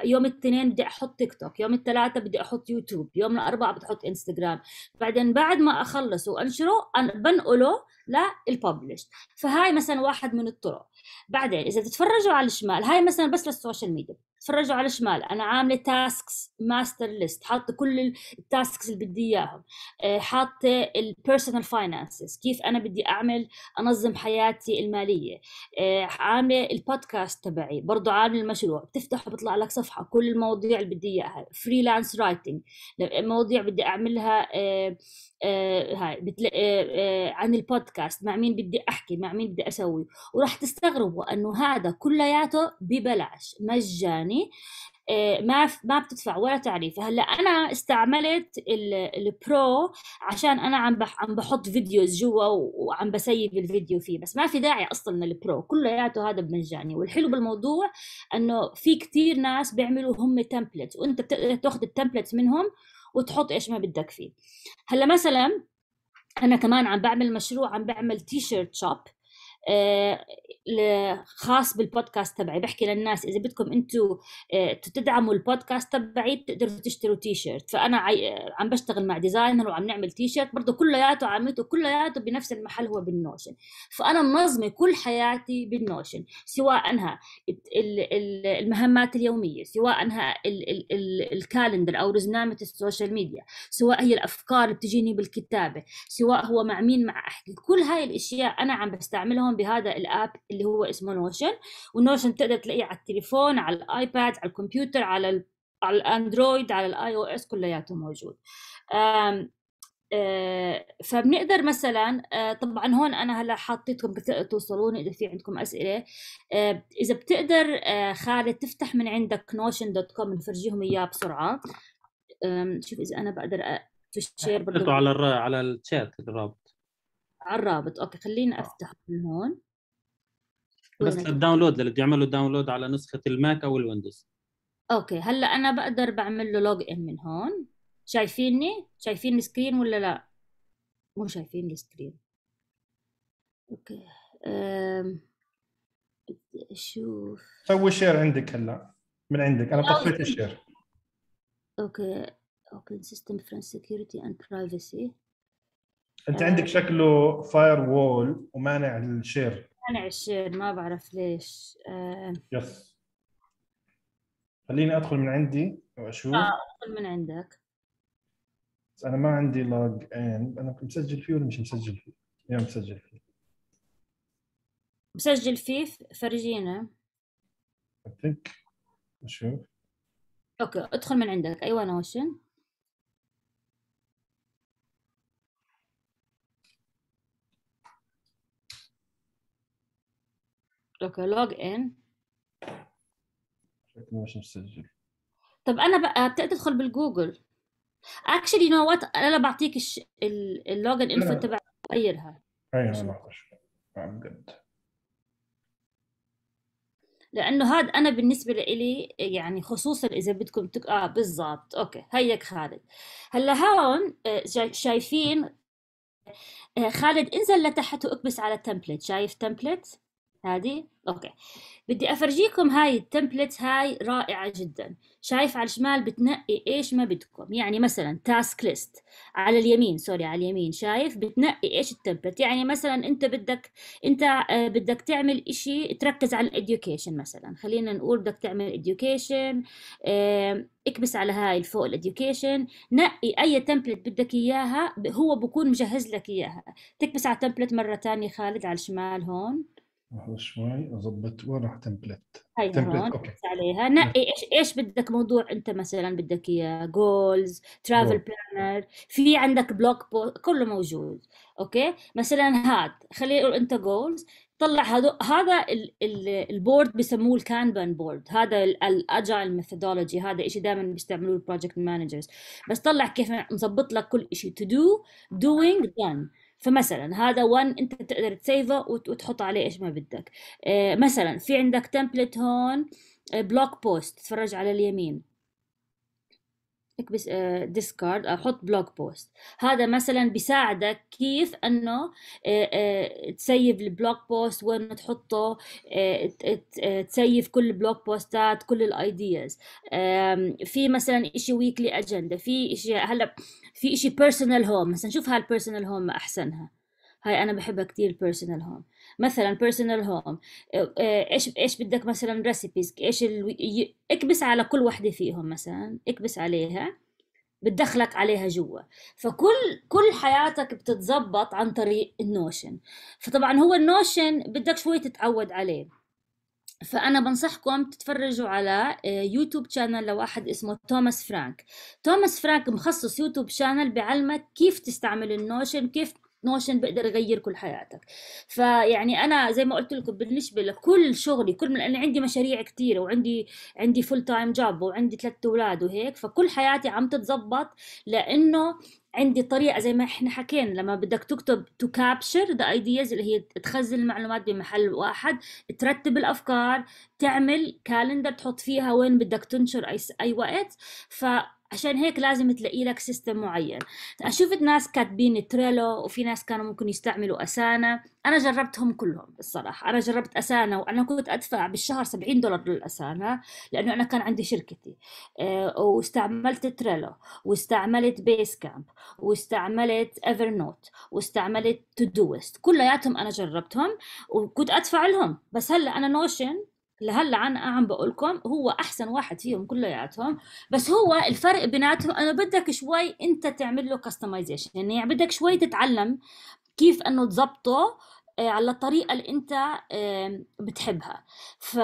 يوم الاثنين بدي احط تيك توك يوم الثلاثه بدي احط يوتيوب يوم الاربعاء بتحط انستغرام بعدين بعد ما اخلص وانشره بنقله للببلش فهاي مثلا واحد من الطرق بعدين اذا تتفرجوا على الشمال هاي مثلا بس للسوشيال ميديا تفرجوا على الشمال انا عامله تاسكس ماستر ليست حاطه كل التاسكس اللي بدي اياهم آه، حاطه البيرسونال فاينانسز كيف انا بدي اعمل انظم حياتي الماليه آه، عامله البودكاست تبعي برضه عامله المشروع بتفتح بيطلع لك صفحه كل المواضيع اللي بدي اياها فريلانس رايتنج مواضيع بدي اعملها آه، آه، هاي بتلاقي آه، آه، عن البودكاست مع مين بدي احكي مع مين بدي اسوي وراح تستغربوا انه هذا كلياته ببلاش مجاني ما ما بتدفع ولا تعريف هلا انا استعملت البرو عشان انا عم عم بحط فيديوز جوا وعم بسيب الفيديو فيه بس ما في داعي اصلا للبرو كلياته هذا بمجاني والحلو بالموضوع انه في كتير ناس بيعملوا هم تمبلتس وانت بتقدر تاخذ التمبلتس منهم وتحط ايش ما بدك فيه هلا مثلا انا كمان عم بعمل مشروع عم بعمل تي شيرت شوب آه، خاص بالبودكاست تبعي بحكي للناس اذا بدكم انتم آه، تدعموا البودكاست تبعي بتقدروا تشتروا تي شيرت فانا آه، عم بشتغل مع ديزاينر وعم نعمل تي شيرت برضه كلياته عملته كلياته بنفس المحل هو بالنوشن فانا منظمه كل حياتي بالنوشن سواء انها المهمات اليوميه سواء انها الكالندر او رزنامه السوشيال ميديا سواء هي الافكار اللي بتجيني بالكتابه سواء هو مع مين مع احكي كل هاي الاشياء انا عم بستعملهم يشتغلون بهذا الاب اللي هو اسمه نوشن والنوشن تقدر تلاقيه على التليفون على الايباد على الكمبيوتر على على الاندرويد على الاي او اس كلياته موجود آه، فبنقدر مثلا آه، طبعا هون انا هلا حاطيتكم توصلوني اذا في عندكم اسئله آه، اذا بتقدر خالد تفتح من عندك نوشن دوت كوم نفرجيهم اياه بسرعه شوف اذا انا بقدر تشير برضه على الر... على الشات الرابط على الرابط اوكي خليني آه. افتحه من هون بس الداونلود اللي بده يعمل داونلود على نسخه الماك او الويندوز اوكي هلا انا بقدر بعمل له لوج ان من هون شايفيني شايفين السكرين ولا لا مو شايفين السكرين اوكي أم... اشوف سوي شير عندك هلا من عندك انا طفيت الشير اوكي اوبن سيستم فرنس سكيورتي اند برايفسي انت يعني. عندك شكله فاير وول ومانع الشير مانع الشير ما بعرف ليش آه. يس خليني ادخل من عندي واشوف اه ادخل من عندك بس انا ما عندي لوج ان انا مسجل فيه ولا مش مسجل فيه؟ يا مسجل فيه مسجل فيه فرجينا ثينك اشوف اوكي ادخل من عندك ايوه نوشن دوكا لوج ان طب انا بقى بتقدر تدخل بالجوجل اكشلي نو وات انا بعطيك الش... ان انفو تبع تغيرها ايوه لانه هذا انا بالنسبه لإلي يعني خصوصا اذا بدكم تك... اه بالضبط اوكي هيك خالد هلا هون آه، شايفين آه، خالد انزل لتحت واكبس على التمبلت شايف تمبلت هذه اوكي بدي افرجيكم هاي التمبلت هاي رائعه جدا شايف على الشمال بتنقي ايش ما بدكم يعني مثلا تاسك ليست على اليمين سوري على اليمين شايف بتنقي ايش التمبلت يعني مثلا انت بدك انت آه، بدك تعمل اشي تركز على الاديوكيشن مثلا خلينا نقول بدك تعمل اديوكيشن اكبس على هاي فوق الاديوكيشن نقي اي تمبلت بدك اياها هو بكون مجهز لك اياها تكبس على تمبلت مره ثانيه خالد على الشمال هون لحظة شوي أضبط وين راح تمبلت؟ تمبلت أوكي عليها نقي نعم. إيش إيش بدك موضوع أنت مثلا بدك إياه جولز ترافل بلانر في عندك بلوك بوست كله موجود أوكي مثلا هاد خلينا نقول أنت جولز طلع هذا هذا البورد بسموه الكانبان بورد هذا الاجايل ميثودولوجي هذا شيء دائما بيستعملوه البروجكت مانجرز بس طلع كيف مظبط لك كل شيء تو دو دوينج دان فمثلا هذا 1 انت تقدر تسيفه وتحط عليه ايش ما بدك آه، مثلا في عندك تمبلت هون بلوك بوست تفرج على اليمين اكبس ديسكارد آه، او حط بلوج بوست هذا مثلا بيساعدك كيف انه آه، آه، تسيف البلوج بوست وين تحطه تسيف كل البلوج بوستات كل الايدياز في مثلا شيء ويكلي اجنده في شيء هلا في شيء بيرسونال هوم مثلا شوف هالبيرسونال البيرسونال هوم احسنها هاي انا بحبها كثير بيرسونال هوم مثلا بيرسونال إيه، هوم ايش ايش بدك مثلا ريسيبيز ايش ال... اكبس على كل وحده فيهم مثلا اكبس عليها بتدخلك عليها جوا فكل كل حياتك بتتظبط عن طريق النوشن فطبعا هو النوشن بدك شوي تتعود عليه فأنا بنصحكم تتفرجوا على إيه، يوتيوب شانل لواحد اسمه توماس فرانك توماس فرانك مخصص يوتيوب شانل بعلمك كيف تستعمل النوشن كيف نوشن بقدر يغير كل حياتك فيعني انا زي ما قلت لكم بالنسبه لكل شغلي كل من انا عندي مشاريع كثيره وعندي عندي فول تايم جاب وعندي ثلاث اولاد وهيك فكل حياتي عم تتظبط لانه عندي طريقه زي ما احنا حكينا لما بدك تكتب تو كابشر ذا ايدياز اللي هي تخزن المعلومات بمحل واحد ترتب الافكار تعمل كالندر تحط فيها وين بدك تنشر اي, أي وقت ف عشان هيك لازم تلاقي لك سيستم معين شفت ناس كاتبين تريلو وفي ناس كانوا ممكن يستعملوا أسانا أنا جربتهم كلهم الصراحة أنا جربت أسانا وأنا كنت أدفع بالشهر 70 دولار للأسانا لأنه أنا كان عندي شركتي آه، واستعملت تريلو واستعملت بيس كامب واستعملت ايفر نوت واستعملت تو دوست كلياتهم أنا جربتهم وكنت أدفع لهم بس هلا أنا نوشن لهلا انا عم بقولكم هو احسن واحد فيهم كلياتهم بس هو الفرق بيناتهم انه بدك شوي انت تعمل له كاستمايزيشن يعني بدك شوي تتعلم كيف انه تظبطه آه، على الطريقة اللي أنت بتحبها ف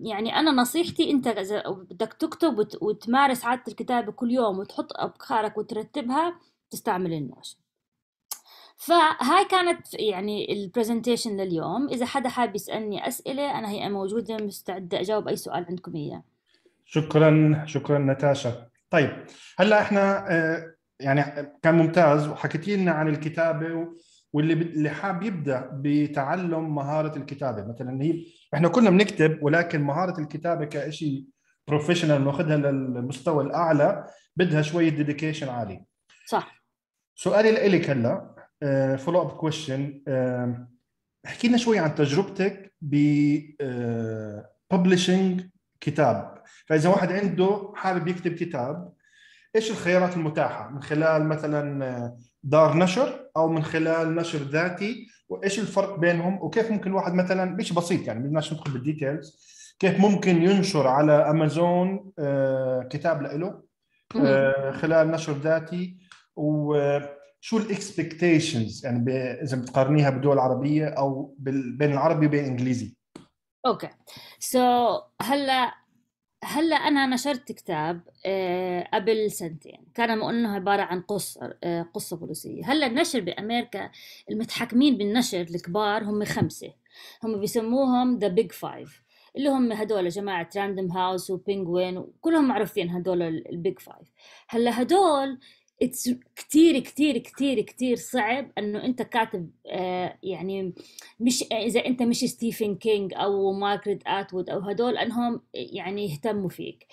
يعني أنا نصيحتي أنت إذا بدك تكتب وتمارس عادة الكتابة كل يوم وتحط أفكارك وترتبها تستعمل النوشن فهاي كانت يعني البرزنتيشن لليوم اذا حدا حاب يسالني اسئله انا هي موجوده مستعده اجاوب اي سؤال عندكم اياه شكرا شكرا نتاشا طيب هلا احنا آه، يعني كان ممتاز وحكيتي لنا عن الكتابه واللي اللي حاب يبدا بتعلم مهاره الكتابه مثلا هي احنا كلنا بنكتب ولكن مهاره الكتابه كشيء بروفيشنال ناخذها للمستوى الاعلى بدها شويه ديديكيشن عالي صح سؤالي لك هلا فولو اب كويشن احكي لنا شوي عن تجربتك ب ببلشنج آه، كتاب فاذا واحد عنده حابب يكتب كتاب ايش الخيارات المتاحه من خلال مثلا آه، دار نشر او من خلال نشر ذاتي وايش الفرق بينهم وكيف ممكن الواحد مثلا مش بسيط يعني بدناش ندخل بالديتيلز كيف ممكن ينشر على امازون آه، كتاب لإله خلال نشر ذاتي و شو الاكسبكتيشنز يعني اذا بتقارنيها بدول عربيه او بين العربي وبين الانجليزي اوكي okay. سو so, هلا هلا انا نشرت كتاب آه، قبل سنتين كان انه عباره عن قصه آه، قصه بوليسيه هلا النشر بامريكا المتحكمين بالنشر الكبار هم خمسه هم بيسموهم ذا بيج فايف اللي هم هدول جماعة راندوم هاوس وبينجوين وكلهم معروفين هدول البيج فايف هلا هدول اتس كثير كثير كثير كثير صعب انه انت كاتب آه، يعني مش اذا انت مش ستيفن كينج او ماركريت اتوود او هدول انهم يعني يهتموا فيك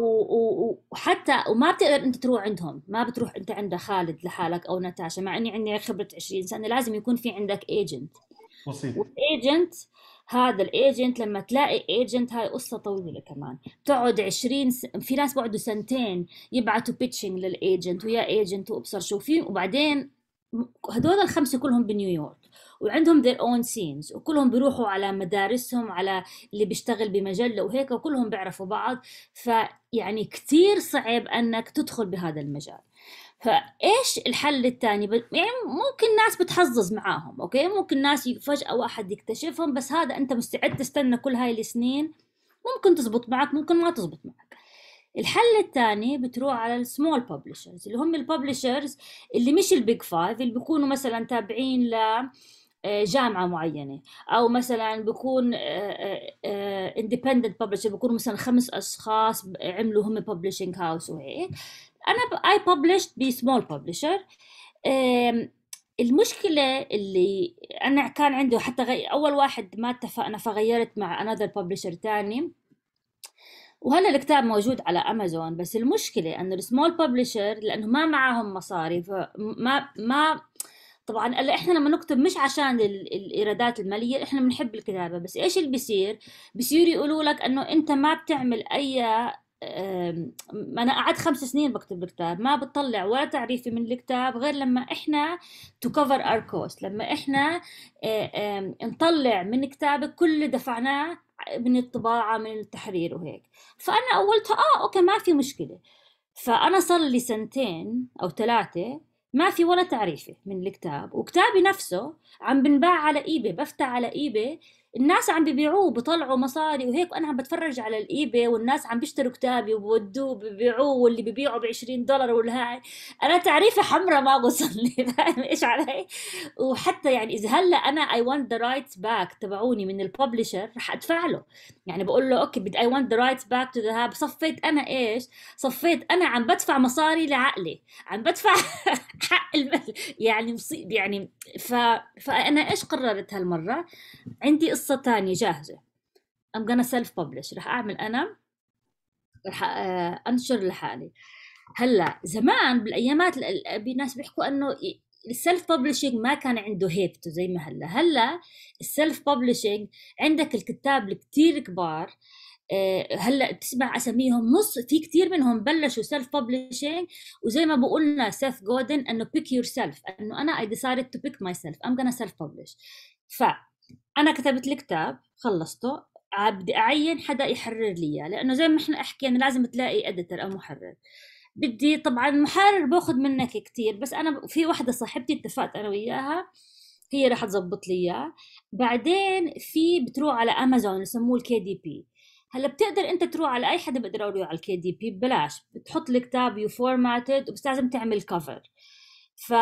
وحتى وما بتقدر انت تروح عندهم ما بتروح انت عند خالد لحالك او نتاشا مع اني عندي خبره 20 سنه لازم يكون في عندك ايجنت والايجنت هذا الايجنت لما تلاقي ايجنت هاي قصه طويله كمان بتقعد 20 س... في ناس بقعدوا سنتين يبعثوا بيتشنج للايجنت ويا ايجنت وابصر شو في وبعدين هذول الخمسه كلهم بنيويورك وعندهم their own scenes وكلهم بيروحوا على مدارسهم على اللي بيشتغل بمجلة وهيك وكلهم بيعرفوا بعض فيعني كثير صعب أنك تدخل بهذا المجال فايش الحل الثاني يعني ممكن ناس بتحظظ معاهم اوكي ممكن ناس فجاه واحد يكتشفهم بس هذا انت مستعد تستنى كل هاي السنين ممكن تزبط معك ممكن ما تزبط معك الحل الثاني بتروح على السمول ببلشرز اللي هم الببلشرز اللي مش البيج فايف اللي بيكونوا مثلا تابعين ل آه، جامعة معينة أو مثلا بكون اندبندنت ببلشر بكونوا مثلا خمس أشخاص عملوا هم ببلشنج هاوس وهيك انا اي ببلشت بسمول ببلشر المشكله اللي انا كان عنده حتى غي... اول واحد ما اتفقنا فغيرت مع انذر ببلشر ثاني وهلا الكتاب موجود على امازون بس المشكله انه السمول ببلشر لانه ما معاهم مصاري فما ما طبعا احنا لما نكتب مش عشان الايرادات الماليه احنا بنحب الكتابه بس ايش اللي بيصير بيصير يقولوا لك انه انت ما بتعمل اي انا قعدت خمس سنين بكتب الكتاب ما بتطلع ولا تعريفي من الكتاب غير لما احنا تو كفر ار كوست لما احنا نطلع من كتابك كل اللي دفعناه من الطباعه من التحرير وهيك فانا اولتها اه اوكي ما في مشكله فانا صار لي سنتين او ثلاثه ما في ولا تعريفه من الكتاب وكتابي نفسه عم بنباع على ايبي بفتح على ايبي الناس عم ببيعوه وبطلعوا مصاري وهيك وانا عم بتفرج على الايباي والناس عم بيشتروا كتابي وبودوه ببيعوه واللي ببيعه ب 20 دولار والهاي انا تعريفي حمراء ما وصلني فاهم ايش علي؟ وحتى يعني اذا هلا انا اي ونت ذا رايتس باك تبعوني من الببلشر رح ادفع له يعني بقول له اوكي بدي اي ونت ذا رايتس باك تو ذا صفيت انا ايش؟ صفيت انا عم بدفع مصاري لعقلي عم بدفع حق المثل يعني مصيب يعني ف... فانا ايش قررت هالمره؟ عندي قصة تانية جاهزة ام gonna سيلف ببلش رح أعمل أنا رح آه، أنشر لحالي هلا زمان بالايامات الناس بيحكوا انه السيلف ببلشنج ما كان عنده هيبته زي ما هلا هلا السيلف ببلشنج عندك الكتاب الكتير كبار آه، هلا بتسمع اساميهم نص في كتير منهم بلشوا سيلف ببلشنج وزي ما بقولنا سيث جودن انه بيك يور سيلف انه انا اي ديسايد تو بيك ماي سيلف ام gonna سيلف ببلش ف انا كتبت الكتاب خلصته بدي اعين حدا يحرر لي اياه لانه زي ما احنا حكينا لازم تلاقي اديتر او محرر بدي طبعا محرر باخذ منك كثير بس انا في وحده صاحبتي اتفقت انا وياها هي رح تظبط لي اياه بعدين في بتروح على امازون يسموه الكي دي بي هلا بتقدر انت تروح على اي حدا بقدر اوريه على الكي دي بي ببلاش بتحط الكتاب يو فورماتد وبس لازم تعمل كفر ف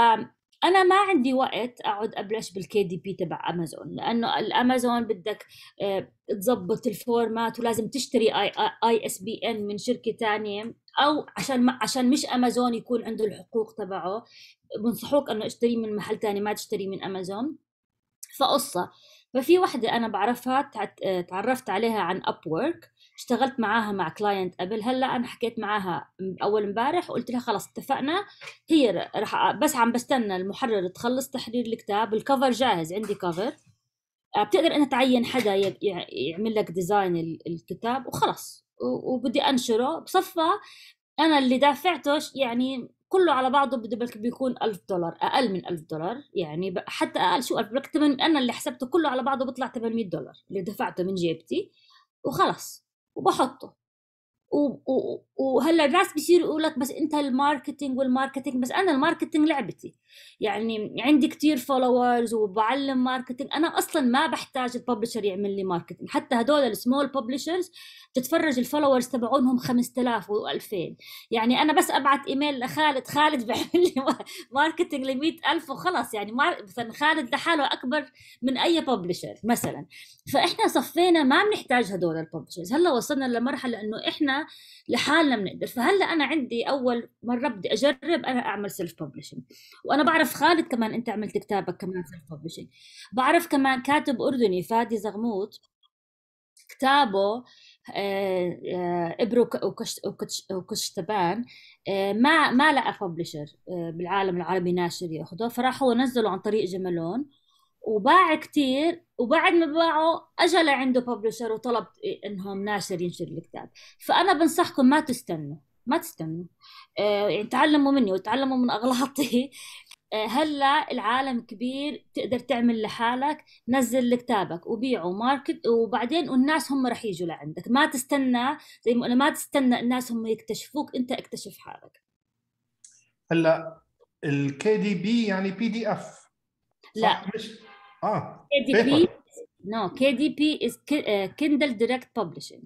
انا ما عندي وقت اقعد ابلش بالكي دي بي تبع امازون لانه الامازون بدك آه، تظبط الفورمات ولازم تشتري اي اس بي ان من شركه ثانيه او عشان ما عشان مش امازون يكون عنده الحقوق تبعه بنصحوك انه اشتري من محل ثاني ما تشتري من امازون فقصه ففي وحده انا بعرفها آه، تعرفت عليها عن ابورك اشتغلت معاها مع كلاينت قبل هلا انا حكيت معاها اول امبارح وقلت لها خلص اتفقنا هي رح بس عم بستنى المحرر تخلص تحرير الكتاب الكفر جاهز عندي كفر آه، بتقدر انها تعين حدا يعمل لك ديزاين الكتاب وخلص وبدي انشره بصفى انا اللي دافعته يعني كله على بعضه بده بالك بيكون ألف دولار أقل من ألف دولار يعني حتى أقل شو ألف أنا اللي حسبته كله على بعضه بيطلع 800 دولار اللي دفعته من جيبتي وخلص وبحطه وهلا الناس بيصير يقول لك بس انت الماركتينج والماركتينج بس انا الماركتينج لعبتي يعني عندي كتير فولورز وبعلم ماركتينج انا اصلا ما بحتاج الببلشر يعمل لي ماركتينج حتى هدول السمول ببلشرز تتفرج الفولورز تبعونهم 5000 و2000 يعني انا بس ابعت ايميل لخالد خالد بيعمل لي ماركتينج ل 100000 وخلص يعني مثلا خالد لحاله اكبر من اي ببلشر مثلا فاحنا صفينا ما بنحتاج هدول الببلشرز هلا وصلنا لمرحله انه احنا لحالنا بنقدر فهلا انا عندي اول مره بدي اجرب انا اعمل سيلف ببلشنج وانا بعرف خالد كمان انت عملت كتابك كمان سيلف ببلشنج بعرف كمان كاتب اردني فادي زغموت كتابه آه، آه، ابرو وكشتبان آه، ما ما لقى ببلشر بالعالم العربي ناشر فراح فراحوا نزلوا عن طريق جملون وباع كتير وبعد ما باعه اجى لعنده ببلشر وطلب انهم ناشر ينشر الكتاب فانا بنصحكم ما تستنوا ما تستنوا آه يعني تعلموا مني وتعلموا من اغلاطي آه هلا العالم كبير تقدر تعمل لحالك نزل لكتابك وبيعه ماركت وبعدين والناس هم رح يجوا لعندك ما تستنى زي ما ما تستنى الناس هم يكتشفوك انت اكتشف حالك هلا الكي دي بي يعني بي دي اف لا مش اه KDP no KDP is uh, Kindle Direct Publishing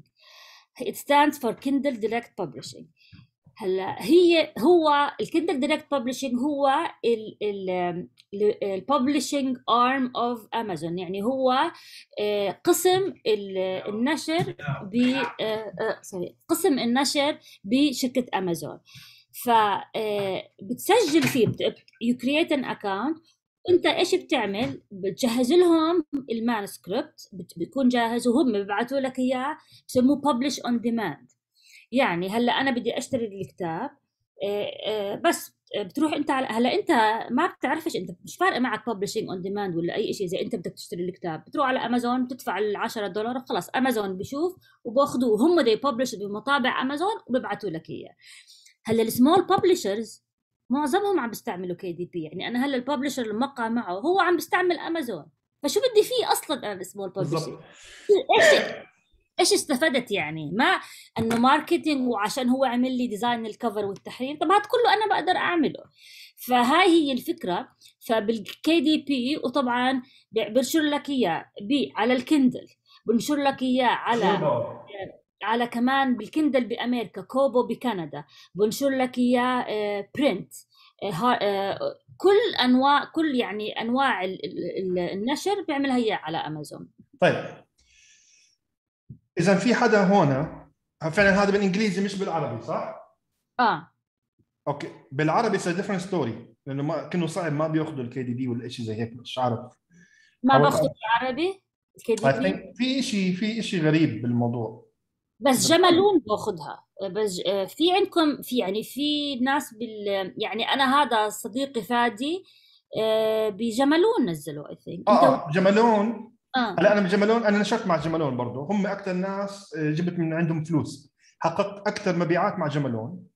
it stands for Kindle Direct Publishing هلا هي هو الكندل دايركت ببلشنج هو ال ال الببلشنج ارم اوف امازون يعني هو آه، قسم النشر ب سوري آه، آه، قسم النشر بشركه امازون ف بتسجل فيه يو كرييت ان اكونت انت ايش بتعمل بتجهز لهم المانسكريبت بيكون جاهز وهم بيبعثوا لك اياه بسموه ببلش اون ديماند يعني هلا انا بدي اشتري الكتاب آه، آه، بس آه، بتروح انت على هلا انت ما بتعرفش انت مش فارقه معك ببلشنج اون ديماند ولا اي شيء اذا انت بدك تشتري الكتاب بتروح على امازون بتدفع ال 10 دولار خلص امازون بشوف وباخذوه هم دي ببلش بمطابع امازون وببعثوا لك اياه هلا السمول ببلشرز معظمهم عم بيستعملوا كي دي بي يعني انا هلا الببلشر المقع معه هو عم بيستعمل امازون فشو بدي فيه اصلا انا اسمه الببلشر ايش ايش استفدت يعني ما انه ماركتينج وعشان هو عمل لي ديزاين الكفر والتحرير طب هذا كله انا بقدر اعمله فهاي هي الفكره فبالكي دي بي وطبعا بنشر لك اياه على الكندل بنشر لك اياه على على كمان بالكندل بامريكا كوبو بكندا بنشر لك اياه برنت آه، آه، آه، كل انواع كل يعني انواع النشر بيعملها اياه على امازون طيب اذا في حدا هون فعلا هذا بالانجليزي مش بالعربي صح؟ اه اوكي بالعربي اتس ديفرنت ستوري لانه ما كانه صعب ما بياخذوا الكي دي بي ولا شيء زي هيك مش عارف ما باخذوا بالعربي الكي دي بي في شيء في شيء غريب بالموضوع بس جملون باخذها بس آه، في عندكم في يعني في ناس بال يعني انا هذا صديقي فادي آه، بجملون نزلوا اي ثينك اه جملون هلا آه. آه. انا بجملون انا نشرت مع جملون برضه هم اكثر ناس جبت من عندهم فلوس حققت اكثر مبيعات مع جملون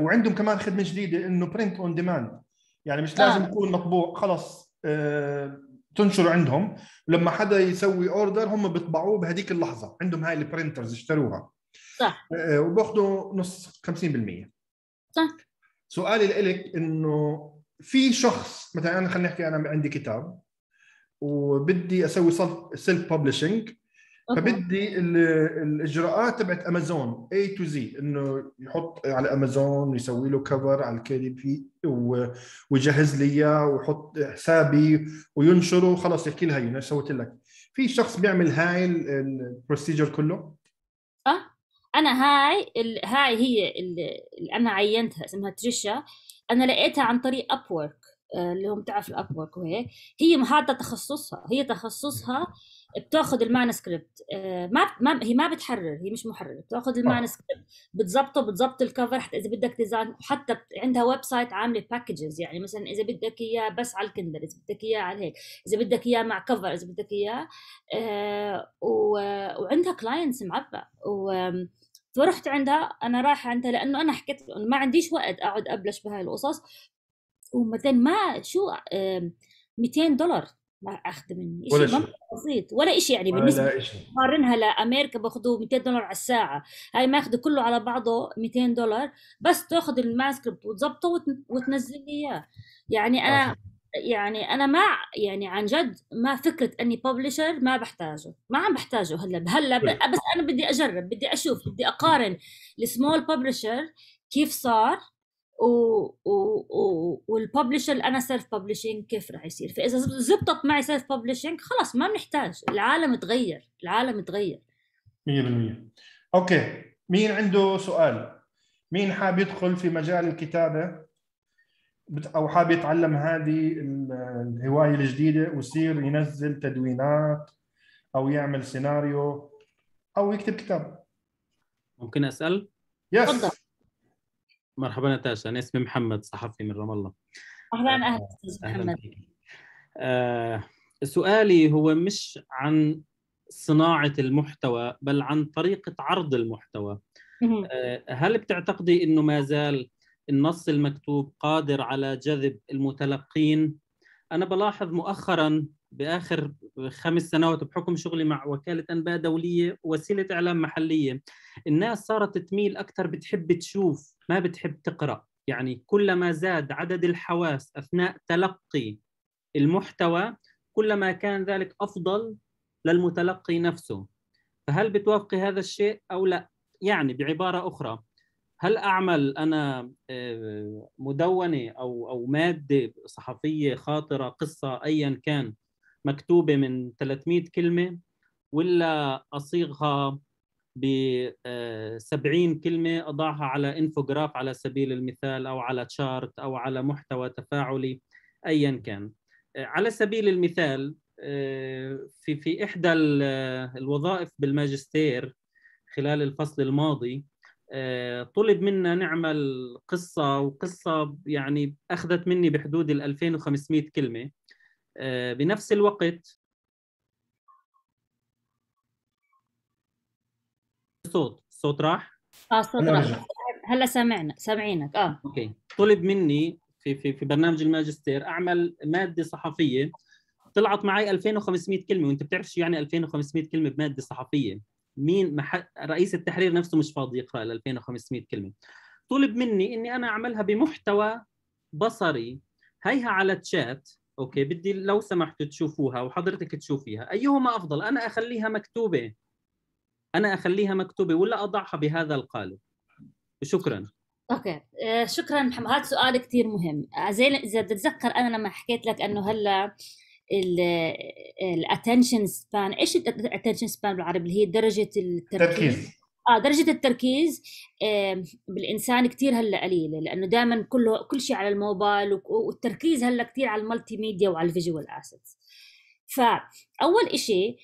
وعندهم كمان خدمه جديده انه برنت اون ديماند يعني مش لازم يكون آه. مطبوع خلص تنشر عندهم لما حدا يسوي اوردر هم بيطبعوه بهذيك اللحظه عندهم هاي البرنترز اشتروها صح آه، وباخذوا نص 50% صح سؤالي لك انه في شخص مثلا انا خلينا نحكي انا عندي كتاب وبدي اسوي سيلف ببلشنج فبدي الاجراءات تبعت امازون اي تو زي انه يحط على امازون ويسوي له كفر على الكي دي بي ويجهز لي اياه ويحط حسابي وينشره وخلص يحكي لها انا سويت لك في شخص بيعمل هاي البروسيجر كله اه انا هاي هاي هي اللي انا عينتها اسمها تريشا انا لقيتها عن طريق اب آه، اللي هم تعرف الاب وهيك هي محاطه تخصصها هي تخصصها آه بتاخذ المانسكريبت آه، ما ما هي ما بتحرر هي مش محرره بتاخذ آه. المانسكريبت بتظبطه بتظبط الكفر حتى اذا بدك ديزاين وحتى عندها ويب سايت عامله باكجز يعني مثلا اذا بدك اياه بس على الكندر اذا بدك اياه على هيك اذا بدك اياه مع كفر اذا بدك اياه آه، وعندها كلاينتس معبى فرحت عندها انا رايحه عندها لانه انا حكيت ما عنديش وقت اقعد ابلش بهاي القصص ومثلا ما شو 200 دولار لا اخذ مني ولا شيء بسيط ولا شيء يعني بالنسبه قارنها لامريكا باخذوا 200 دولار على الساعه هاي ماخذه كله على بعضه 200 دولار بس تاخذ الماسك وتظبطه وتنزل لي اياه يعني انا يعني انا ما يعني عن جد ما فكره اني ببلشر ما بحتاجه ما عم بحتاجه هلا هلا طيب. بس انا بدي اجرب بدي اشوف بدي اقارن السمول ببلشر كيف صار و... و... و... والببلشر اللي انا سيلف ببلشنج كيف رح يصير فاذا زبطت معي سيلف ببلشنج خلص ما بنحتاج العالم تغير العالم تغير 100% اوكي مين عنده سؤال مين حاب يدخل في مجال الكتابه او حاب يتعلم هذه الهوايه الجديده ويصير ينزل تدوينات او يعمل سيناريو او يكتب كتاب ممكن اسال؟ يس مرحبا نتاشا انا اسمي محمد صحفي من رام الله اهلا اهلا آه، استاذ محمد آه سؤالي هو مش عن صناعه المحتوى بل عن طريقه عرض المحتوى آه، هل بتعتقدي انه ما زال النص المكتوب قادر على جذب المتلقين انا بلاحظ مؤخرا باخر خمس سنوات بحكم شغلي مع وكاله انباء دوليه وسيله اعلام محليه الناس صارت تميل اكثر بتحب تشوف ما بتحب تقرا يعني كلما زاد عدد الحواس اثناء تلقي المحتوى كلما كان ذلك افضل للمتلقي نفسه فهل بتوافقي هذا الشيء او لا يعني بعباره اخرى هل اعمل انا آه، مدونه او او ماده صحفيه خاطره قصه ايا كان مكتوبه من 300 كلمه ولا اصيغها ب 70 آه، كلمه اضعها على انفوجراف على سبيل المثال او على تشارت او على محتوى تفاعلي ايا كان آه، على سبيل المثال آه، في في احدى الوظائف بالماجستير خلال الفصل الماضي طلب منا نعمل قصة وقصة يعني أخذت مني بحدود ال 2500 كلمة آه، بنفس الوقت الصوت الصوت راح اه الصوت راح هلا سامعنا سامعينك اه اوكي طلب مني في في في برنامج الماجستير اعمل ماده صحفيه طلعت معي 2500 كلمه وانت بتعرف شو يعني 2500 كلمه بماده صحفيه مين مح... رئيس التحرير نفسه مش فاضي يقرا ال 2500 كلمه طلب مني اني انا اعملها بمحتوى بصري هيها على تشات اوكي بدي لو سمحتوا تشوفوها وحضرتك تشوفيها ايهما افضل انا اخليها مكتوبه انا اخليها مكتوبه ولا اضعها بهذا القالب شكرا اوكي آه، شكرا محمد هذا سؤال كثير مهم آه، اذا بتتذكر انا لما حكيت لك انه هلا الاتنشن سبان ايش الاتنشن سبان بالعربي اللي هي درجه التركيز اه درجه التركيز بالانسان كثير هلا قليله لانه دائما كله كل شيء على الموبايل والتركيز هلا كثير على المالتي ميديا وعلى الفيجوال اسيتس فاول شيء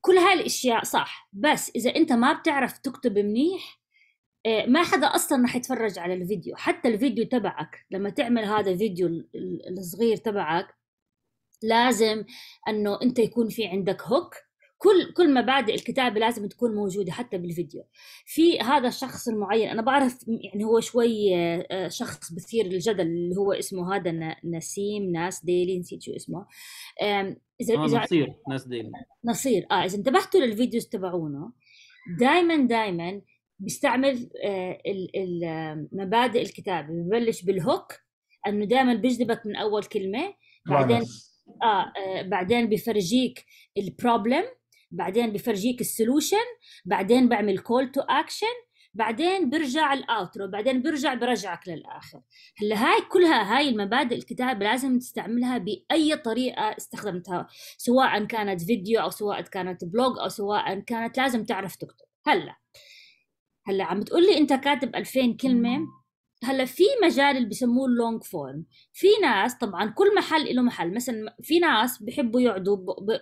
كل هاي الاشياء صح بس اذا انت ما بتعرف تكتب منيح آه، ما حدا اصلا رح يتفرج على الفيديو حتى الفيديو تبعك لما تعمل هذا الفيديو الصغير تبعك لازم انه انت يكون في عندك هوك كل كل مبادئ الكتابه لازم تكون موجوده حتى بالفيديو في هذا الشخص المعين انا بعرف يعني هو شوي آه، شخص بثير الجدل اللي هو اسمه هذا نسيم ناس ديلي نسيت شو اسمه اذا آه نصير ناس ديلي نصير اه اذا انتبهتوا للفيديوز تبعونه دائما دائما بيستعمل آه، مبادئ الكتابه ببلش بالهوك انه دائما بيجذبك من اول كلمه بعدين اه, آه بعدين بفرجيك البروبلم بعدين بفرجيك السولوشن بعدين بعمل كول تو اكشن بعدين برجع الاوترو بعدين برجع برجعك للاخر هلا هاي كلها هاي المبادئ الكتابه لازم تستعملها باي طريقه استخدمتها سواء كانت فيديو او سواء كانت بلوج او سواء كانت لازم تعرف تكتب هلا هلا عم بتقول لي انت كاتب 2000 كلمه هلا في مجال اللي بسموه اللونج فورم في ناس طبعا كل محل له محل مثلا في ناس بحبوا يقعدوا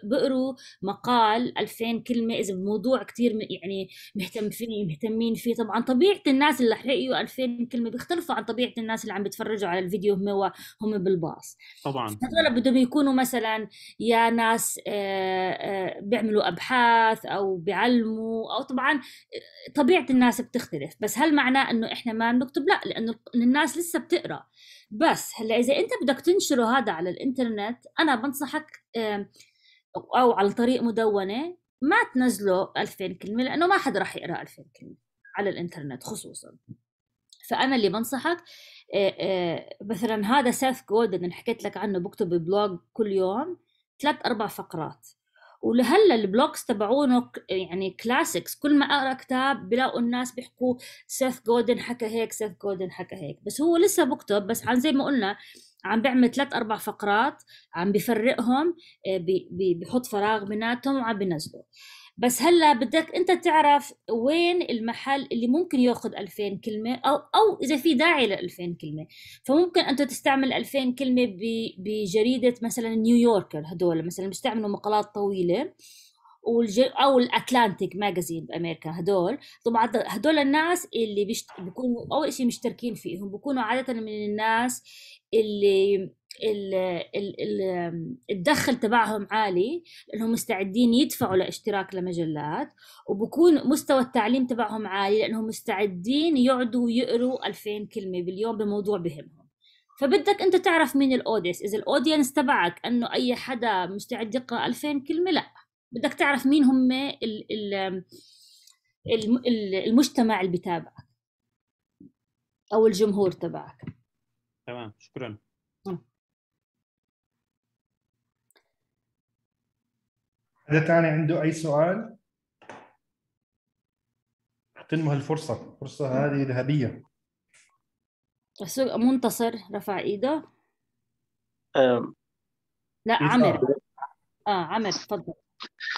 بقروا مقال 2000 كلمه اذا بموضوع كثير يعني مهتم فيه مهتمين فيه طبعا طبيعه الناس اللي يقروا 2000 كلمه بيختلفوا عن طبيعه الناس اللي عم بيتفرجوا على الفيديو هم هم بالباص طبعا هذول بدهم يكونوا مثلا يا ناس آه، آه، بيعملوا ابحاث او بيعلموا او طبعا آه، طبيعه الناس بتختلف بس هل معناه انه احنا ما بنكتب لا لانه الناس لسه بتقرا بس هلا اذا انت بدك تنشره هذا على الانترنت انا بنصحك او على طريق مدونه ما تنزله 2000 كلمه لانه ما حدا راح يقرا 2000 كلمه على الانترنت خصوصا فانا اللي بنصحك مثلا هذا سيث جودن اللي حكيت لك عنه بكتب بلوج كل يوم ثلاث اربع فقرات ولهلا البلوكس تبعونه يعني كلاسيكس كل ما اقرا كتاب بلاقوا الناس بيحكوا سيث جودن حكى هيك سيث جودن حكى هيك بس هو لسه بكتب بس عن زي ما قلنا عم بيعمل ثلاث اربع فقرات عم بفرقهم آه، بحط فراغ بيناتهم وعم بنزله بس هلا بدك انت تعرف وين المحل اللي ممكن ياخذ 2000 كلمه او او اذا في داعي ل 2000 كلمه فممكن انت تستعمل 2000 كلمه بجريده مثلا نيويوركر هدول مثلا بيستعملوا مقالات طويله والج... او الاتلانتيك ماجازين بامريكا هدول طبعا هدول الناس اللي بيشت... بيكونوا اول شيء مشتركين فيهم بيكونوا عاده من الناس اللي الدخل تبعهم عالي لانهم مستعدين يدفعوا لاشتراك لمجلات وبكون مستوى التعليم تبعهم عالي لانهم مستعدين يقعدوا يقروا 2000 كلمه باليوم بموضوع بهمهم فبدك انت تعرف مين الاودينس اذا الاودينس تبعك انه اي حدا مستعد يقرا 2000 كلمه لا بدك تعرف مين هم الـ الـ المجتمع اللي بتابعك او الجمهور تبعك تمام شكرا حدا ثاني عنده اي سؤال؟ اغتنموا هالفرصة الفرصة هذه ذهبية منتصر رفع ايده أم. لا عمر اه عمر تفضل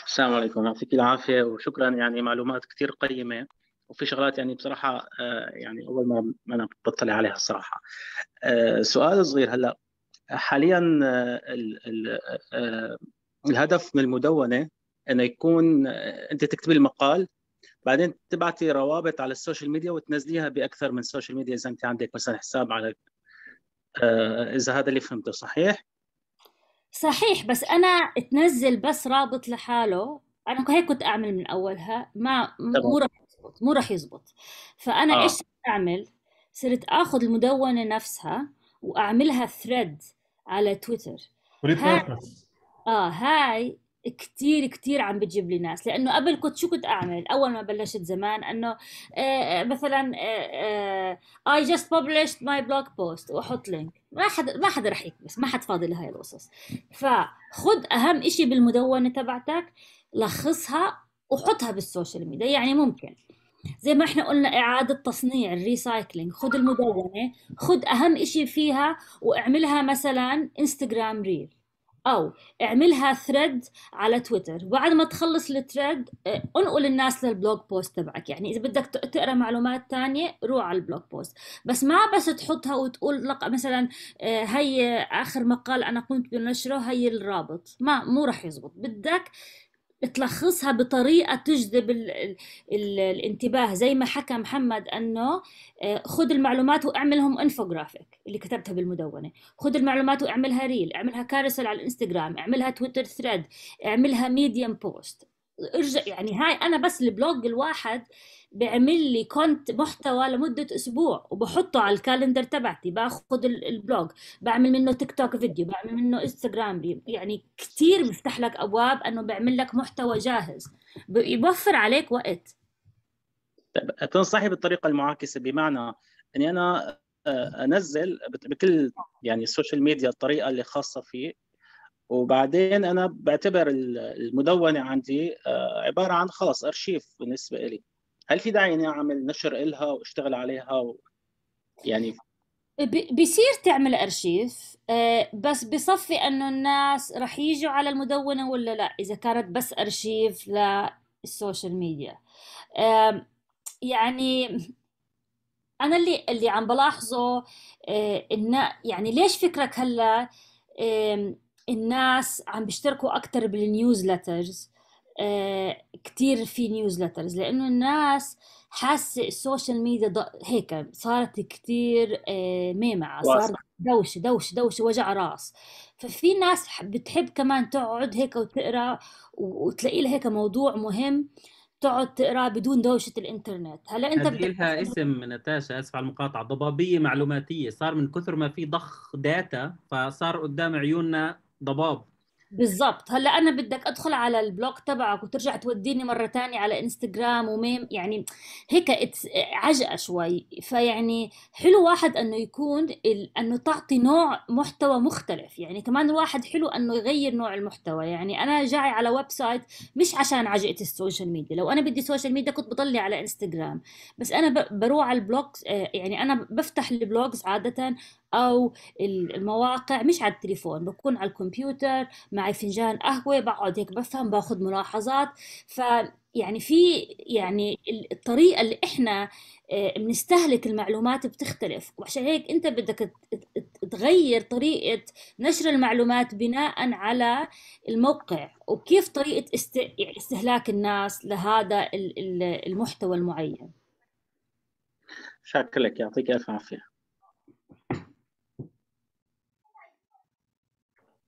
السلام عليكم يعطيك العافية وشكرا يعني معلومات كثير قيمة وفي شغلات يعني بصراحة آه، يعني أول ما ما أنا بطلع عليها الصراحة آه، سؤال صغير هلا حاليا آه، الهدف من المدونه انه يكون انت تكتبي المقال بعدين تبعتي روابط على السوشيال ميديا وتنزليها باكثر من سوشيال ميديا اذا انت عندك مثلا حساب على آه، اذا هذا اللي فهمته صحيح؟ صحيح بس انا تنزل بس رابط لحاله انا هيك كنت اعمل من اولها ما مو راح يزبط مو راح يزبط فانا آه. ايش اعمل؟ صرت اخذ المدونه نفسها واعملها ثريد على تويتر وريبورتها اه هاي كتير كتير عم بتجيب لي ناس لانه قبل كنت شو كنت اعمل اول ما بلشت زمان انه آه، مثلا اي جاست ببلشت ماي بلوج بوست واحط لينك ما حد ما حد رح يكبس ما حد فاضي لهي القصص فخذ اهم إشي بالمدونه تبعتك لخصها وحطها بالسوشيال ميديا يعني ممكن زي ما احنا قلنا إعادة تصنيع الريسايكلينج خذ المدونة خذ أهم إشي فيها واعملها مثلا انستغرام ريل او اعملها ثريد على تويتر بعد ما تخلص الثريد آه، انقل الناس للبلوج بوست تبعك يعني اذا بدك تقرا معلومات تانية روح على البلوج بوست بس ما بس تحطها وتقول لق مثلا آه، هي اخر مقال انا قمت بنشره هي الرابط ما مو راح يزبط بدك تلخصها بطريقة تجذب الـ الـ الانتباه زي ما حكى محمد أنه آه، خذ المعلومات واعملهم انفوجرافيك اللي كتبتها بالمدونة خذ المعلومات واعملها ريل اعملها كارسل على الانستغرام اعملها تويتر ثريد اعملها ميديم بوست ارجع يعني هاي أنا بس البلوج الواحد بعمل لي كونت محتوى لمدة أسبوع وبحطه على الكالندر تبعتي باخذ البلوج بعمل منه تيك توك فيديو بعمل منه انستغرام يعني كثير بيفتح لك أبواب أنه بعمل لك محتوى جاهز بيوفر عليك وقت طيب تنصحي بالطريقة المعاكسة بمعنى أني أنا آه، أنزل بكل يعني السوشيال ميديا الطريقة اللي خاصة فيه وبعدين انا بعتبر المدونه عندي آه، عباره عن خلاص ارشيف بالنسبه لي هل في داعي اني اعمل نشر إلها واشتغل عليها و... يعني بصير تعمل ارشيف آه، بس بصفي انه الناس رح يجوا على المدونه ولا لا اذا كانت بس ارشيف للسوشيال ميديا يعني انا اللي اللي عم بلاحظه آه، ان يعني ليش فكرك هلا الناس عم بيشتركوا اكثر بالنيوزلترز آه، كتير في نيوزلترز لانه الناس حاسه السوشيال ميديا هيك صارت كتير آه، ميمعه صارت دوشه دوشه دوشه وجع راس ففي ناس بتحب كمان تقعد هيك وتقرا وتلاقي لها هيك موضوع مهم تقعد تقرا بدون دوشه الانترنت هلا انت بدي لها اسم نتاشا اسف على المقاطعه ضبابيه معلوماتيه صار من كثر ما في ضخ داتا فصار قدام عيوننا ضباب بالضبط هلا انا بدك ادخل على البلوك تبعك وترجع توديني مره تانية على انستغرام وميم يعني هيك عجقه شوي فيعني حلو واحد انه يكون ال... انه تعطي نوع محتوى مختلف يعني كمان الواحد حلو انه يغير نوع المحتوى يعني انا جاي على ويب سايت مش عشان عجقه السوشيال ميديا لو انا بدي سوشيال ميديا كنت بضلي على انستغرام بس انا ب... بروح على البلوجز آه، يعني انا بفتح البلوجز عاده او المواقع مش على التليفون بكون على الكمبيوتر معي فنجان قهوه بقعد هيك بفهم باخذ ملاحظات ف يعني في يعني الطريقه اللي احنا آه، بنستهلك المعلومات بتختلف وعشان هيك انت بدك تغير طريقه نشر المعلومات بناء على الموقع وكيف طريقه يعني استهلاك الناس لهذا المحتوى المعين شكرا لك يعطيك الف عافيه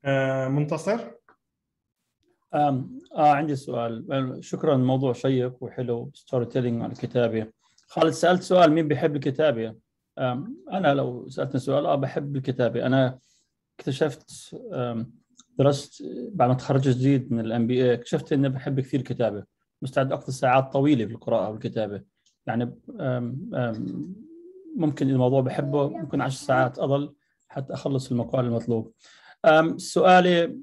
آه، منتصر آه عندي سؤال شكرا موضوع شيق وحلو ستوري تيلينج على الكتابه خالد سالت سؤال مين بيحب الكتابه انا لو سالتني سؤال اه بحب الكتابه انا اكتشفت درست بعد ما تخرجت جديد من الام بي اي اكتشفت اني بحب كثير الكتابه مستعد اقضي ساعات طويله بالقراءه والكتابه يعني آم آم ممكن الموضوع بحبه ممكن 10 ساعات اضل حتى اخلص المقال المطلوب سؤالي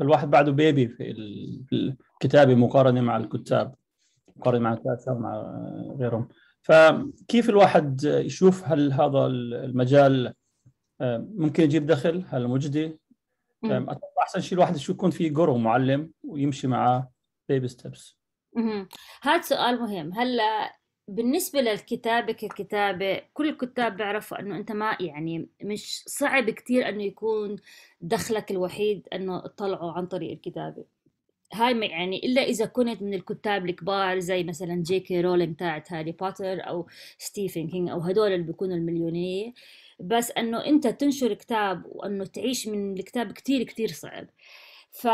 الواحد بعده بيبي في الكتابة مقارنة مع الكتاب مقارنة مع الكاتب ومع غيرهم فكيف الواحد يشوف هل هذا المجال ممكن يجيب دخل هل مجدي اتوقع احسن شيء الواحد يشوف يكون في جورو معلم ويمشي معاه بيبي ستيبس هذا سؤال مهم هلا بالنسبة للكتابة ككتابة كل الكتاب بيعرفوا انه انت ما يعني مش صعب كتير انه يكون دخلك الوحيد انه تطلعه عن طريق الكتابة هاي ما يعني الا اذا كنت من الكتاب الكبار زي مثلا جي كي رولينج تاعت هاري بوتر او ستيفن كينج او هدول اللي بيكونوا المليونية بس انه انت تنشر كتاب وانه تعيش من الكتاب كتير كتير صعب ف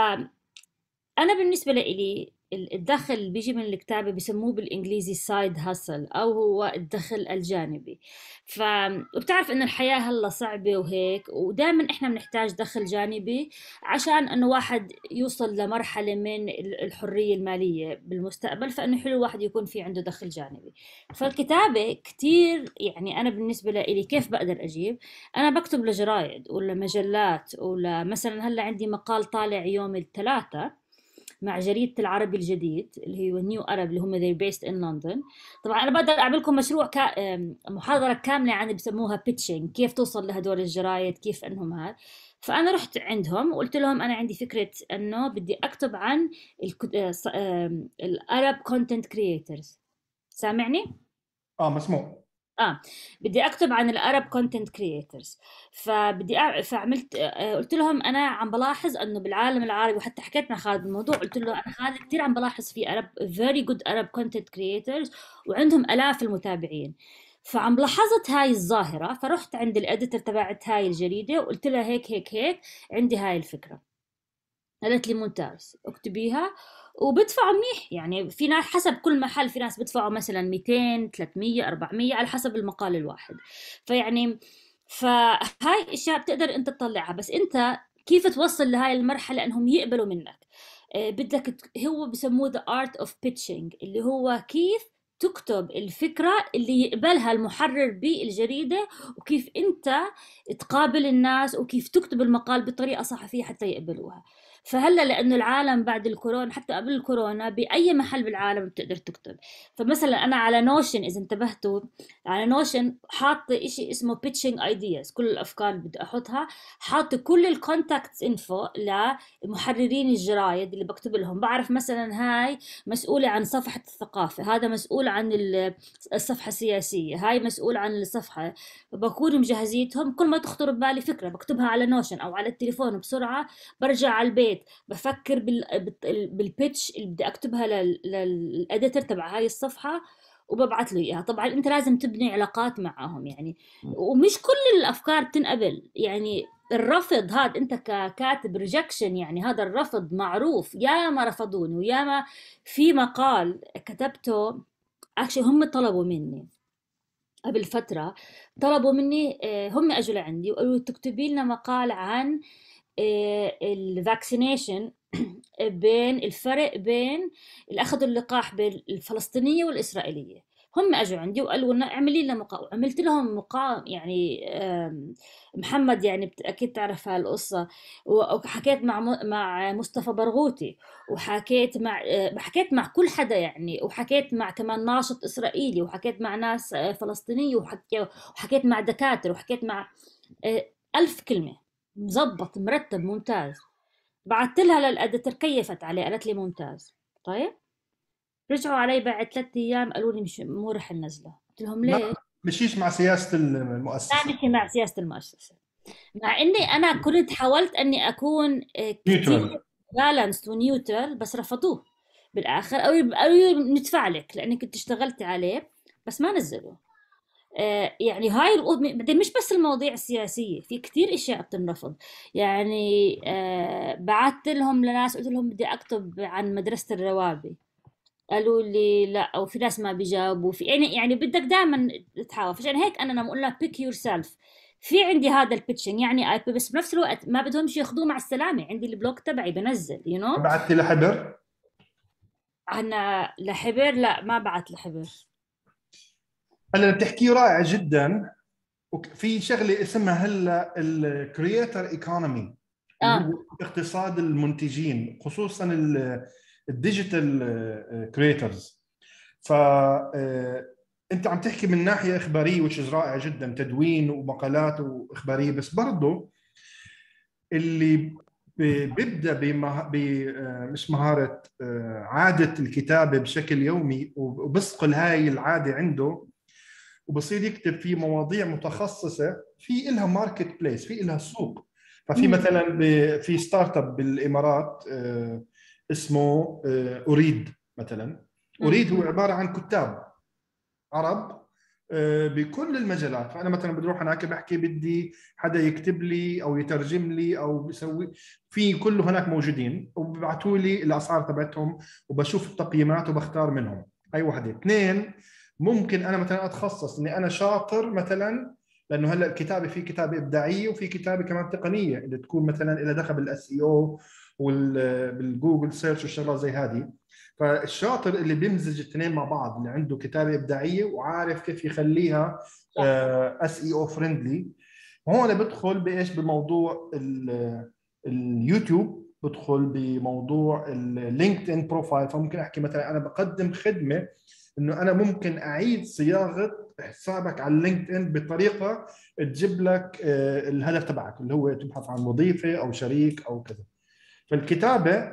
انا بالنسبة لإلي الدخل اللي بيجي من الكتابة بسموه بالإنجليزي سايد هاسل أو هو الدخل الجانبي ف... وبتعرف إنه الحياة هلا صعبة وهيك ودائما إحنا بنحتاج دخل جانبي عشان إنه واحد يوصل لمرحلة من الحرية المالية بالمستقبل فإنه حلو الواحد يكون في عنده دخل جانبي فالكتابة كتير يعني أنا بالنسبة لي كيف بقدر أجيب أنا بكتب لجرايد ولا مجلات ولا مثلا هلا عندي مقال طالع يوم الثلاثة مع جريده العربي الجديد اللي هو نيو ارب اللي هم ذي بيست ان لندن طبعا انا بقدر اعمل لكم مشروع كا محاضره كامله عن بسموها بيتشنج كيف توصل لهدول الجرايد كيف انهم هذا فانا رحت عندهم وقلت لهم انا عندي فكره انه بدي اكتب عن الارب كونتنت كريترز سامعني اه مسموع اه بدي اكتب عن الارب كونتنت كرييترز فبدي أع... فعملت آه،, آه قلت لهم انا عم بلاحظ انه بالعالم العربي وحتى حكيت مع خالد الموضوع قلت له انا خالد كثير عم بلاحظ في ارب فيري جود ارب كونتنت كرييترز وعندهم الاف المتابعين فعم لاحظت هاي الظاهره فرحت عند الاديتر تبعت هاي الجريده وقلت لها هيك هيك هيك عندي هاي الفكره قالت لي ممتاز اكتبيها وبدفعوا منيح يعني في ناس حسب كل محل في ناس بدفعوا مثلا 200 300 400 على حسب المقال الواحد فيعني فهاي اشياء بتقدر انت تطلعها بس انت كيف توصل لهاي المرحله انهم يقبلوا منك آه، بدك هو بسموه the art of pitching اللي هو كيف تكتب الفكرة اللي يقبلها المحرر بالجريدة وكيف أنت تقابل الناس وكيف تكتب المقال بطريقة صحفية حتى يقبلوها فهلا لانه العالم بعد الكورونا حتى قبل الكورونا باي محل بالعالم بتقدر تكتب فمثلا انا على نوشن اذا انتبهتوا على نوشن حاطه شيء اسمه بيتشنج ايدياز كل الافكار اللي بدي احطها حاطه كل الكونتاكتس انفو لمحررين الجرايد اللي بكتب لهم بعرف مثلا هاي مسؤوله عن صفحه الثقافه هذا مسؤول عن الصفحه السياسيه هاي مسؤول عن الصفحه بكون مجهزيتهم كل ما تخطر ببالي فكره بكتبها على نوشن او على التليفون بسرعه برجع على البيت البيت بفكر بال... بالبيتش اللي بدي اكتبها لل... للاديتر تبع هاي الصفحه وببعث له اياها طبعا انت لازم تبني علاقات معهم يعني ومش كل الافكار بتنقبل يعني الرفض هذا انت ككاتب ريجكشن يعني هذا الرفض معروف يا ما رفضوني ويا ما في مقال كتبته اكشلي هم طلبوا مني قبل فترة طلبوا مني آه، هم اجوا لعندي وقالوا تكتبي لنا مقال عن الفاكسينيشن بين الفرق بين اللي اخذوا اللقاح بين الفلسطينيه والاسرائيليه هم اجوا عندي وقالوا لنا اعملي لنا مقا... عملت لهم مقاومه يعني محمد يعني اكيد تعرف هالقصه وحكيت مع مع مصطفى برغوتي وحكيت مع آه، حكيت مع كل حدا يعني وحكيت مع كمان ناشط اسرائيلي وحكيت مع ناس آه، فلسطينيه وحكيت مع دكاتره وحكيت مع آه، ألف كلمه مزبط مرتب ممتاز بعثت لها للأديتر كيفت عليه قالت لي ممتاز طيب رجعوا علي بعد ثلاث ايام قالوا لي مش مو رح ننزله قلت لهم ليه؟ مشيش مع سياسه المؤسسه لا مشي مع سياسه المؤسسه مع اني انا كنت حاولت اني اكون كثير بالانس ونيوترال بس رفضوه بالاخر او او ندفع لك لانك كنت اشتغلت عليه بس ما نزلوه آه، يعني هاي بعدين مش بس المواضيع السياسية في كثير اشياء بتنرفض يعني آه، بعثت لهم لناس قلت لهم بدي اكتب عن مدرسة الروابي قالوا لي لا او في ناس ما بيجاوبوا في يعني يعني بدك دائما تحاول فعشان هيك انا لما اقول لك بيك يور سيلف في عندي هذا البيتشنج يعني بس بنفس الوقت ما بدهم ياخذوه مع السلامه عندي البلوك تبعي بنزل يو you نو know؟ بعثتي لحبر؟ انا لحبر لا ما بعت لحبر هلا بتحكيه رائع جدا وفي شغله اسمها هلا الكرييتر ايكونومي آه. اقتصاد المنتجين خصوصا الديجيتال كريترز ف آه، انت عم تحكي من ناحيه اخباريه وتش رائع جدا تدوين ومقالات واخباريه بس برضه اللي بيبدا بمش آه، مش مهاره آه، عاده الكتابه بشكل يومي وبسقل هاي العاده عنده وبصير يكتب في مواضيع متخصصه في إلها ماركت بليس في إلها سوق ففي مثلا في ستارت اب بالامارات آه، اسمه اريد آه، مثلا اريد هو عباره عن كتاب عرب آه، بكل المجالات فانا مثلا بدي اروح هناك بحكي بدي حدا يكتب لي او يترجم لي او بيسوي في كله هناك موجودين وببعثوا لي الاسعار تبعتهم وبشوف التقييمات وبختار منهم هي وحده اثنين ممكن انا مثلا اتخصص اني انا شاطر مثلا لانه هلا الكتابه في كتابه ابداعيه وفي كتابه كمان تقنيه اللي تكون مثلا لها دخل بالاس اي او والجوجل سيرش والشغلات زي هذه فالشاطر اللي بيمزج الاثنين مع بعض اللي عنده كتابه ابداعيه وعارف كيف يخليها اس اي او فريندلي هون بدخل بايش بموضوع اليوتيوب بدخل بموضوع اللينكد ان بروفايل فممكن احكي مثلا انا بقدم خدمه انه انا ممكن اعيد صياغه حسابك على اللينكد ان بطريقه تجيب لك آه، الهدف تبعك اللي هو تبحث عن وظيفه او شريك او كذا فالكتابه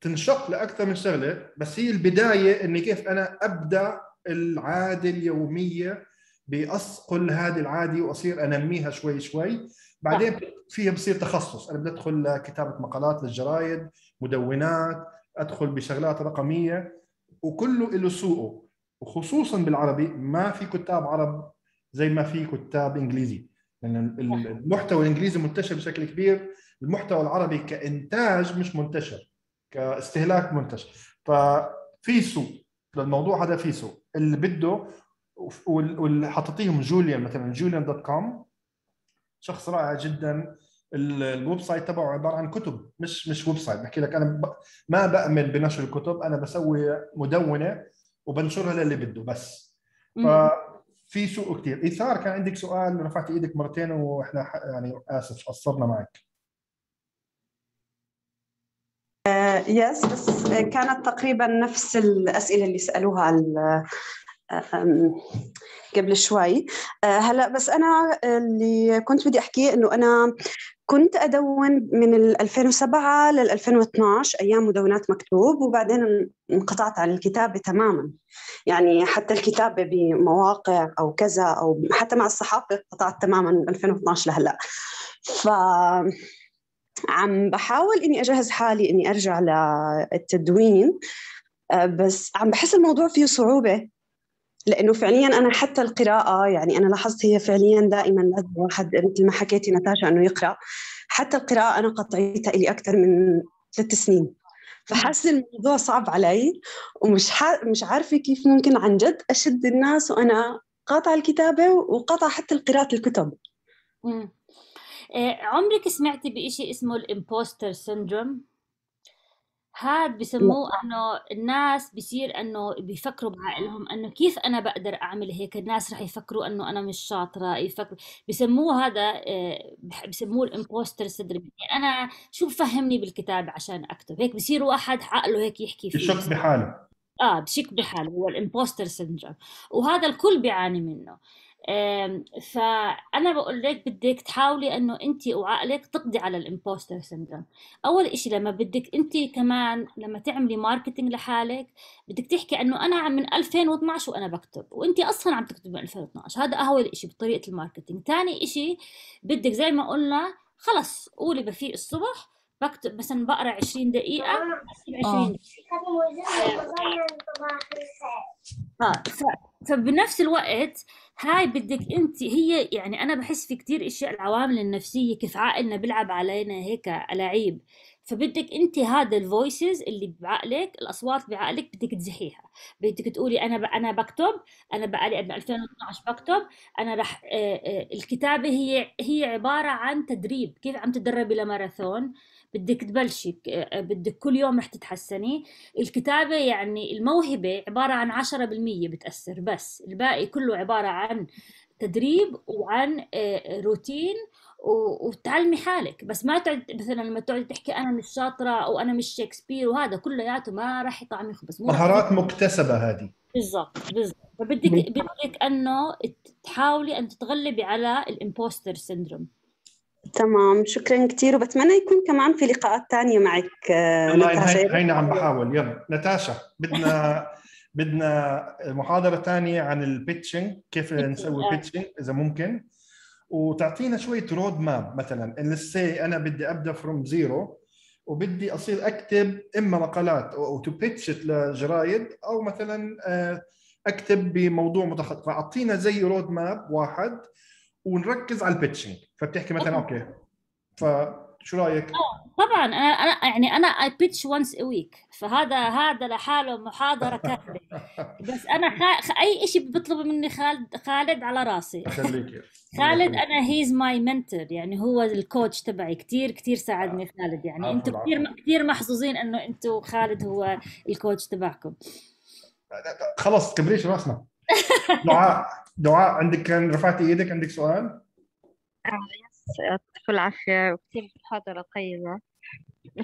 تنشق لاكثر من شغله بس هي البدايه اني كيف انا ابدا العاده اليوميه باصقل هذه العاده واصير انميها شوي شوي بعدين فيها بصير تخصص انا بدي ادخل لكتابه مقالات للجرايد مدونات ادخل بشغلات رقميه وكله له سوقه وخصوصا بالعربي ما في كتاب عرب زي ما في كتاب انجليزي لان المحتوى الانجليزي منتشر بشكل كبير المحتوى العربي كانتاج مش منتشر كاستهلاك منتشر ففي سوق للموضوع هذا في سوق اللي بده واللي حطيتيهم جوليان مثلا جوليان دوت كوم شخص رائع جدا الويب سايت تبعه عباره عن كتب مش مش ويب سايت بحكي لك انا ما بامن بنشر الكتب انا بسوي مدونه وبنشرها للي بده بس ففي سوق كثير ايثار كان عندك سؤال رفعت ايدك مرتين واحنا يعني اسف قصرنا معك يس آه، بس كانت تقريبا نفس الاسئله اللي سالوها آه، قبل شوي آه، هلا بس انا اللي كنت بدي احكيه انه انا كنت أدون من 2007 لل 2012 أيام مدونات مكتوب وبعدين انقطعت عن الكتابة تماما يعني حتى الكتابة بمواقع أو كذا أو حتى مع الصحافة انقطعت تماما من 2012 لهلأ ف عم بحاول إني أجهز حالي إني أرجع للتدوين آه، بس عم بحس الموضوع فيه صعوبة لانه فعليا انا حتى القراءه يعني انا لاحظت هي فعليا دائما لازم الواحد مثل ما حكيتي نتاشا انه يقرا حتى القراءه انا قطعيتها لي اكثر من ثلاث سنين فحاسه الموضوع صعب علي ومش ح... مش عارفه كيف ممكن عن جد اشد الناس وانا قاطعه الكتابه وقاطعه حتى قراءه الكتب إيه، عمرك سمعتي بشيء اسمه الامبوستر سيندروم هاد بسموه انه الناس بصير انه بيفكروا بعقلهم انه كيف انا بقدر اعمل هيك الناس رح يفكروا انه انا مش شاطره يفكروا بسموه هذا آه، بسموه الامبوستر سيندروم يعني انا شو بفهمني بالكتاب عشان اكتب هيك بصير واحد عقله هيك يحكي فيه بشك بحاله اه بشك بحاله هو الامبوستر سيندروم وهذا الكل بيعاني منه فانا بقول لك بدك تحاولي انه انت وعقلك تقضي على الامبوستر سندروم اول إشي لما بدك انت كمان لما تعملي ماركتينج لحالك بدك تحكي انه انا من 2012 وانا بكتب وانت اصلا عم تكتب من 2012 هذا اول إشي بطريقه الماركتينج ثاني إشي بدك زي ما قلنا خلص قولي بفيق الصبح بكتب مثلا بقرا 20 دقيقة بكتب 20 دقيقة آه. آه. آه، فبنفس الوقت هاي بدك انت هي يعني انا بحس في كتير اشياء العوامل النفسية كيف عقلنا بيلعب علينا هيك ألاعيب فبدك انت هذا الفويسز اللي بعقلك الاصوات بعقلك بدك تزحيها بدك تقولي انا ب... انا بكتب انا بقالي من 2012 بكتب انا رح آه، الكتابه هي هي عباره عن تدريب كيف عم تدربي لماراثون بدك تبلشي آه، بدك كل يوم رح تتحسني الكتابة يعني الموهبة عبارة عن 10% بتأثر بس الباقي كله عبارة عن تدريب وعن آه، روتين وتعلمي حالك بس ما تقعد مثلا لما تقعد تحكي انا مش شاطره او انا مش شكسبير وهذا كلياته ما راح يطعم يخبز مهارات مكتسبه هذه بالضبط بالضبط فبدك بدك انه تحاولي ان تتغلبي على الامبوستر سيندروم تمام شكرا كثير وبتمنى يكون كمان في لقاءات ثانيه معك آه، نتاشا هينا عم بحاول يلا نتاشا بدنا بدنا محاضره ثانيه عن البيتشنج كيف نسوي بيتشنج آه. اذا ممكن وتعطينا شويه رود ماب مثلا ليتس انا بدي ابدا فروم زيرو وبدي اصير اكتب اما مقالات او تو بيتش لجرايد او مثلا آه، اكتب بموضوع متخصص فاعطينا زي رود ماب واحد ونركز على البيتشنج فبتحكي مثلا اوكي فشو رايك؟ آه، طبعا انا انا يعني انا اي بيتش وانس ا ويك فهذا هذا لحاله محاضره كامله بس انا خ... اي شيء بيطلبه مني خالد خالد على راسي خالد انا هيز ماي منتور يعني هو الكوتش تبعي كثير كثير ساعدني آه. خالد يعني انتم كثير كثير محظوظين انه انتم خالد هو الكوتش تبعكم خلص كبريش راسنا دعاء عندك كان رفعتي ايدك عندك سؤال؟ آه يس يعطيك العافية وكثير محاضرة طيبة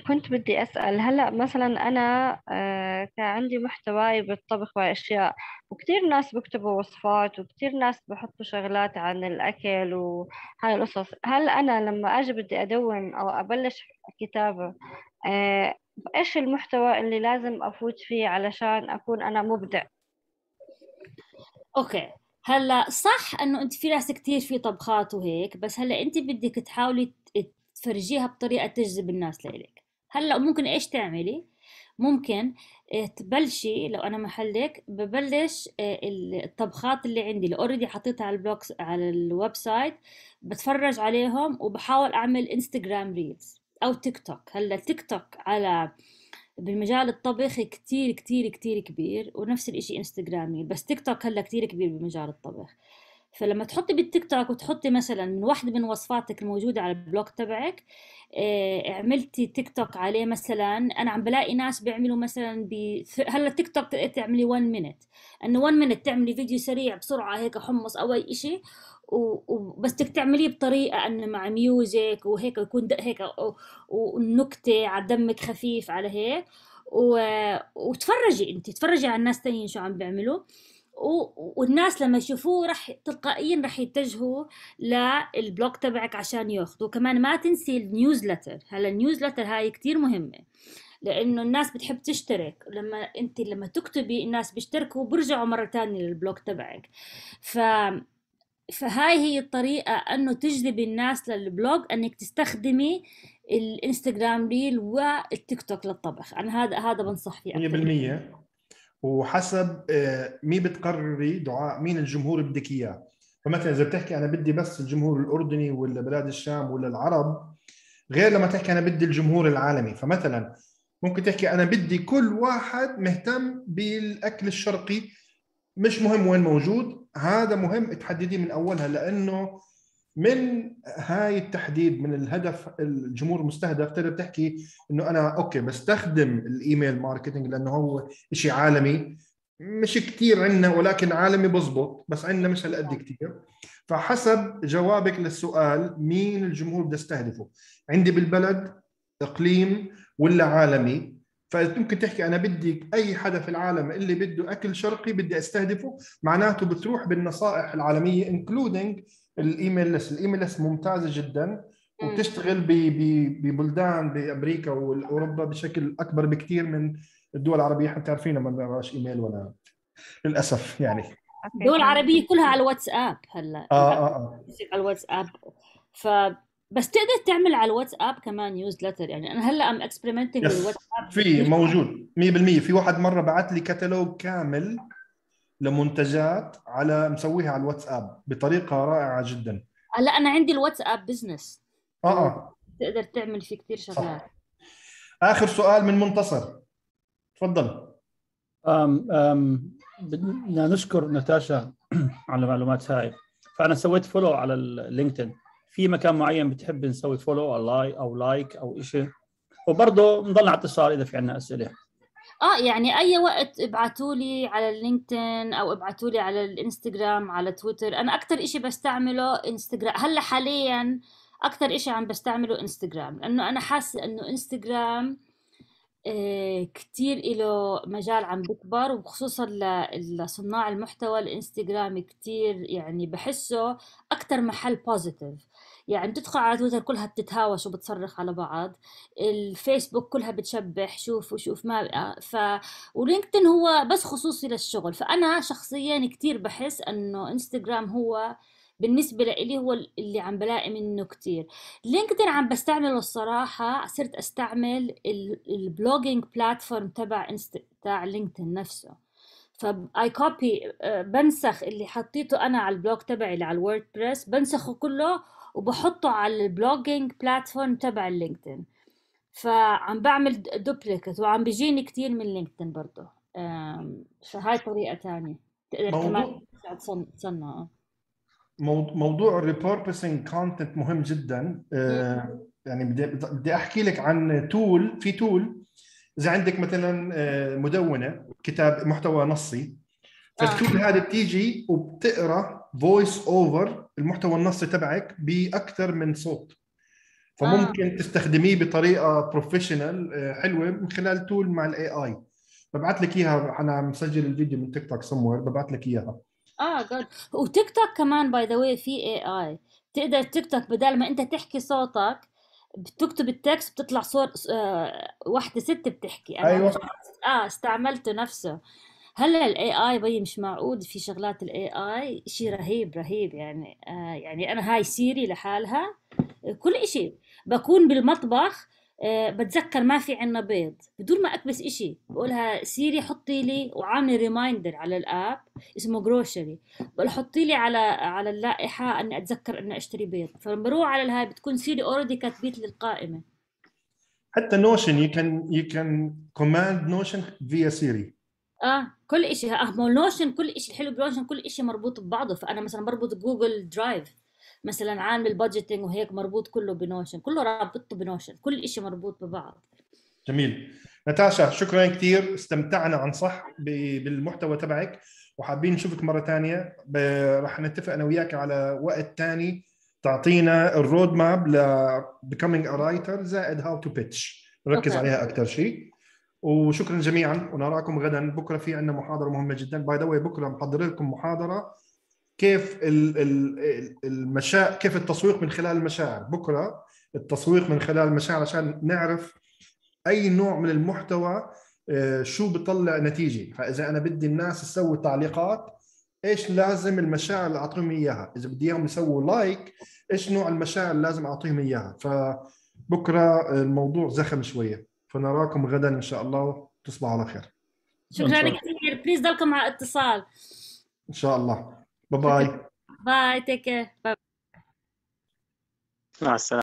كنت بدي أسأل هلأ مثلا أنا آه، كان عندي محتواي بالطبخ وأشياء وكثير ناس بكتبوا وصفات وكثير ناس بحطوا شغلات عن الأكل وهاي القصص هل أنا لما أجي بدي أدون أو أبلش كتابة آه، إيش المحتوى اللي لازم أفوت فيه علشان أكون أنا مبدع؟ أوكي هلا صح انه انت في ناس كثير في طبخات وهيك بس هلا انت بدك تحاولي تفرجيها بطريقه تجذب الناس لإلك هلا ممكن ايش تعملي ممكن آه، تبلشي لو انا محلك ببلش آه، الطبخات اللي عندي اللي اوريدي حطيتها على البلوكس على الويب سايت بتفرج عليهم وبحاول اعمل انستغرام ريلز او تيك توك هلا تيك توك على بمجال الطبخ كتير كتير كتير كبير ونفس الاشي انستغرامي بس تيك توك هلا كتير كبير بمجال الطبخ فلما تحطي بالتيك توك وتحطي مثلا من واحدة من وصفاتك الموجودة على البلوك تبعك اه عملتي تيك توك عليه مثلا انا عم بلاقي ناس بيعملوا مثلا بي... هلا تيك توك تعملي 1 مينت انه 1 مينت تعملي فيديو سريع بسرعة هيك حمص او اي اشي وبس بدك تعمليه بطريقه انه مع ميوزك وهيك يكون هيك ونكته على دمك خفيف على هيك وتفرجي انت تفرجي على الناس تانيين شو عم بيعملوا والناس لما يشوفوه رح تلقائيا رح يتجهوا للبلوك تبعك عشان ياخذوا كمان ما تنسي النيوزلتر هلا النيوزلتر هاي كتير مهمه لانه الناس بتحب تشترك لما انت لما تكتبي الناس بيشتركوا وبرجعوا مره تانية للبلوك تبعك ف فهاي هي الطريقة انه تجذبي الناس للبلوج انك تستخدمي الانستغرام ريل والتيك توك للطبخ انا هذا هذا بنصح فيه 100% وحسب آه، مين بتقرري دعاء مين الجمهور بدك اياه فمثلا اذا بتحكي انا بدي بس الجمهور الاردني ولا بلاد الشام ولا العرب غير لما تحكي انا بدي الجمهور العالمي فمثلا ممكن تحكي انا بدي كل واحد مهتم بالاكل الشرقي مش مهم وين موجود هذا مهم تحدديه من اولها لانه من هاي التحديد من الهدف الجمهور المستهدف تقدر تحكي انه انا اوكي بستخدم الايميل ماركتينج لانه هو شيء عالمي مش كثير عندنا ولكن عالمي بزبط بس عندنا مش هالقد نعم. كثير فحسب جوابك للسؤال مين الجمهور بدي استهدفه عندي بالبلد اقليم ولا عالمي فممكن تحكي انا بدي اي حدا في العالم اللي بده اكل شرقي بدي استهدفه معناته بتروح بالنصائح العالميه انكلودينج الايميل ليست الايميل ليست ممتازه جدا وبتشتغل ببلدان بامريكا واوروبا بشكل اكبر بكثير من الدول العربيه احنا تعرفين ما بنعرفش ايميل ولا للاسف يعني الدول العربيه كلها على الواتساب هلا اه اه, آه. على الواتساب ف بس تقدر تعمل على الواتساب كمان نيوزلتر يعني انا هلا ام اكسبيرمنتنج بالواتساب في موجود 100% في واحد مره بعث لي كتالوج كامل لمنتجات على مسويها على الواتساب بطريقه رائعه جدا هلا انا عندي الواتساب بزنس اه اه تقدر تعمل فيه كثير شغلات اخر سؤال من منتصر تفضل أم أم بدنا نشكر ناتاشا على المعلومات هاي فانا سويت فولو على اللينكدين في مكان معين بتحب نسوي فولو او لايك او لايك او شيء وبرضه بنضل على اتصال اذا في عندنا اسئله اه يعني اي وقت ابعتوا لي على اللينكدين او ابعتوا لي على الانستغرام على تويتر انا اكثر شيء بستعمله انستغرام هلا حاليا اكثر شيء عم بستعمله انستغرام لانه انا حاسه انه انستغرام كثير آه، كتير له مجال عم بكبر وخصوصا لصناع المحتوى الانستغرام كتير يعني بحسه اكثر محل بوزيتيف يعني تدخل على تويتر كلها بتتهاوش وبتصرخ على بعض الفيسبوك كلها بتشبح شوف وشوف ما آه، ف ولينكدين هو بس خصوصي للشغل فأنا شخصيا كتير بحس أنه انستغرام هو بالنسبة لإلي هو اللي عم بلاقي منه كتير لينكدين عم بستعمله الصراحة صرت أستعمل البلوجينج بلاتفورم تبع انست... تاع لينكدين نفسه فاي آه، كوبي بنسخ اللي حطيته انا على البلوج تبعي اللي على الوردبريس بنسخه كله وبحطه على البلوجينج بلاتفورم تبع اللينكدين فعم بعمل دوبليكت وعم بيجيني كثير من لينكدين برضه فهاي طريقه ثانيه تقدر كمان تصنع موضوع الريبربسنج كونتنت مهم جدا آه، يعني بدي بدي احكي لك عن تول في تول اذا عندك مثلا آه، مدونه كتاب محتوى نصي آه. فالتول هذا بتيجي وبتقرا فويس اوفر المحتوى النصي تبعك باكثر من صوت فممكن آه. تستخدميه بطريقه بروفيشنال آه، حلوه من خلال تول مع الاي اي ببعث لك اياها انا مسجل الفيديو من تيك توك سموير ببعث لك اياها اه جود وتيك توك كمان باي ذا واي في اي اي تقدر تيك توك بدل ما انت تحكي صوتك بتكتب التكست بتطلع صور آه واحدة ست بتحكي انا أيوة. اه استعملته نفسه هلا الاي اي بي مش معقول في شغلات الاي اي شيء رهيب رهيب يعني آه يعني انا هاي سيري لحالها كل شيء بكون بالمطبخ أه بتذكر ما في عنا بيض بدون ما اكبس شيء بقولها سيري حطي لي وعامله ريمايندر على الاب اسمه جروشري بقول حطي لي على على اللائحه اني اتذكر اني اشتري بيض فلما بروح على الهاي بتكون سيري اوريدي كاتبيت لي القائمه حتى نوشن يو كان يو كان كوماند نوشن فيا سيري اه كل شيء اه نوشن كل شيء الحلو بنوشن كل شيء مربوط ببعضه فانا مثلا بربط جوجل درايف مثلا عامل البادجيتنج وهيك مربوط كله بنوشن كله رابطته بنوشن كل شيء مربوط ببعض جميل نتاشا شكرا كثير استمتعنا عن صح بالمحتوى تبعك وحابين نشوفك مره ثانيه رح نتفق انا وياك على وقت ثاني تعطينا الرود ماب ل becoming a writer زائد هاو تو بيتش نركز okay. عليها اكثر شيء وشكرا جميعا ونراكم غدا بكره في عندنا محاضره مهمه جدا باي ذا بكره محضر لكم محاضره كيف المشاعر كيف التسويق من خلال المشاعر بكره التسويق من خلال المشاعر عشان نعرف اي نوع من المحتوى آه، شو بطلع نتيجه فاذا انا بدي الناس تسوي تعليقات ايش لازم المشاعر اللي اعطيهم اياها اذا بدي اياهم يسووا لايك ايش نوع المشاعر اللي لازم اعطيهم اياها فبكره الموضوع زخم شويه فنراكم غدا ان شاء الله تصبحوا على خير شكرا لك كثير بليز ضلكم على اتصال ان شاء الله باي باي باي تيك باي مع السلامه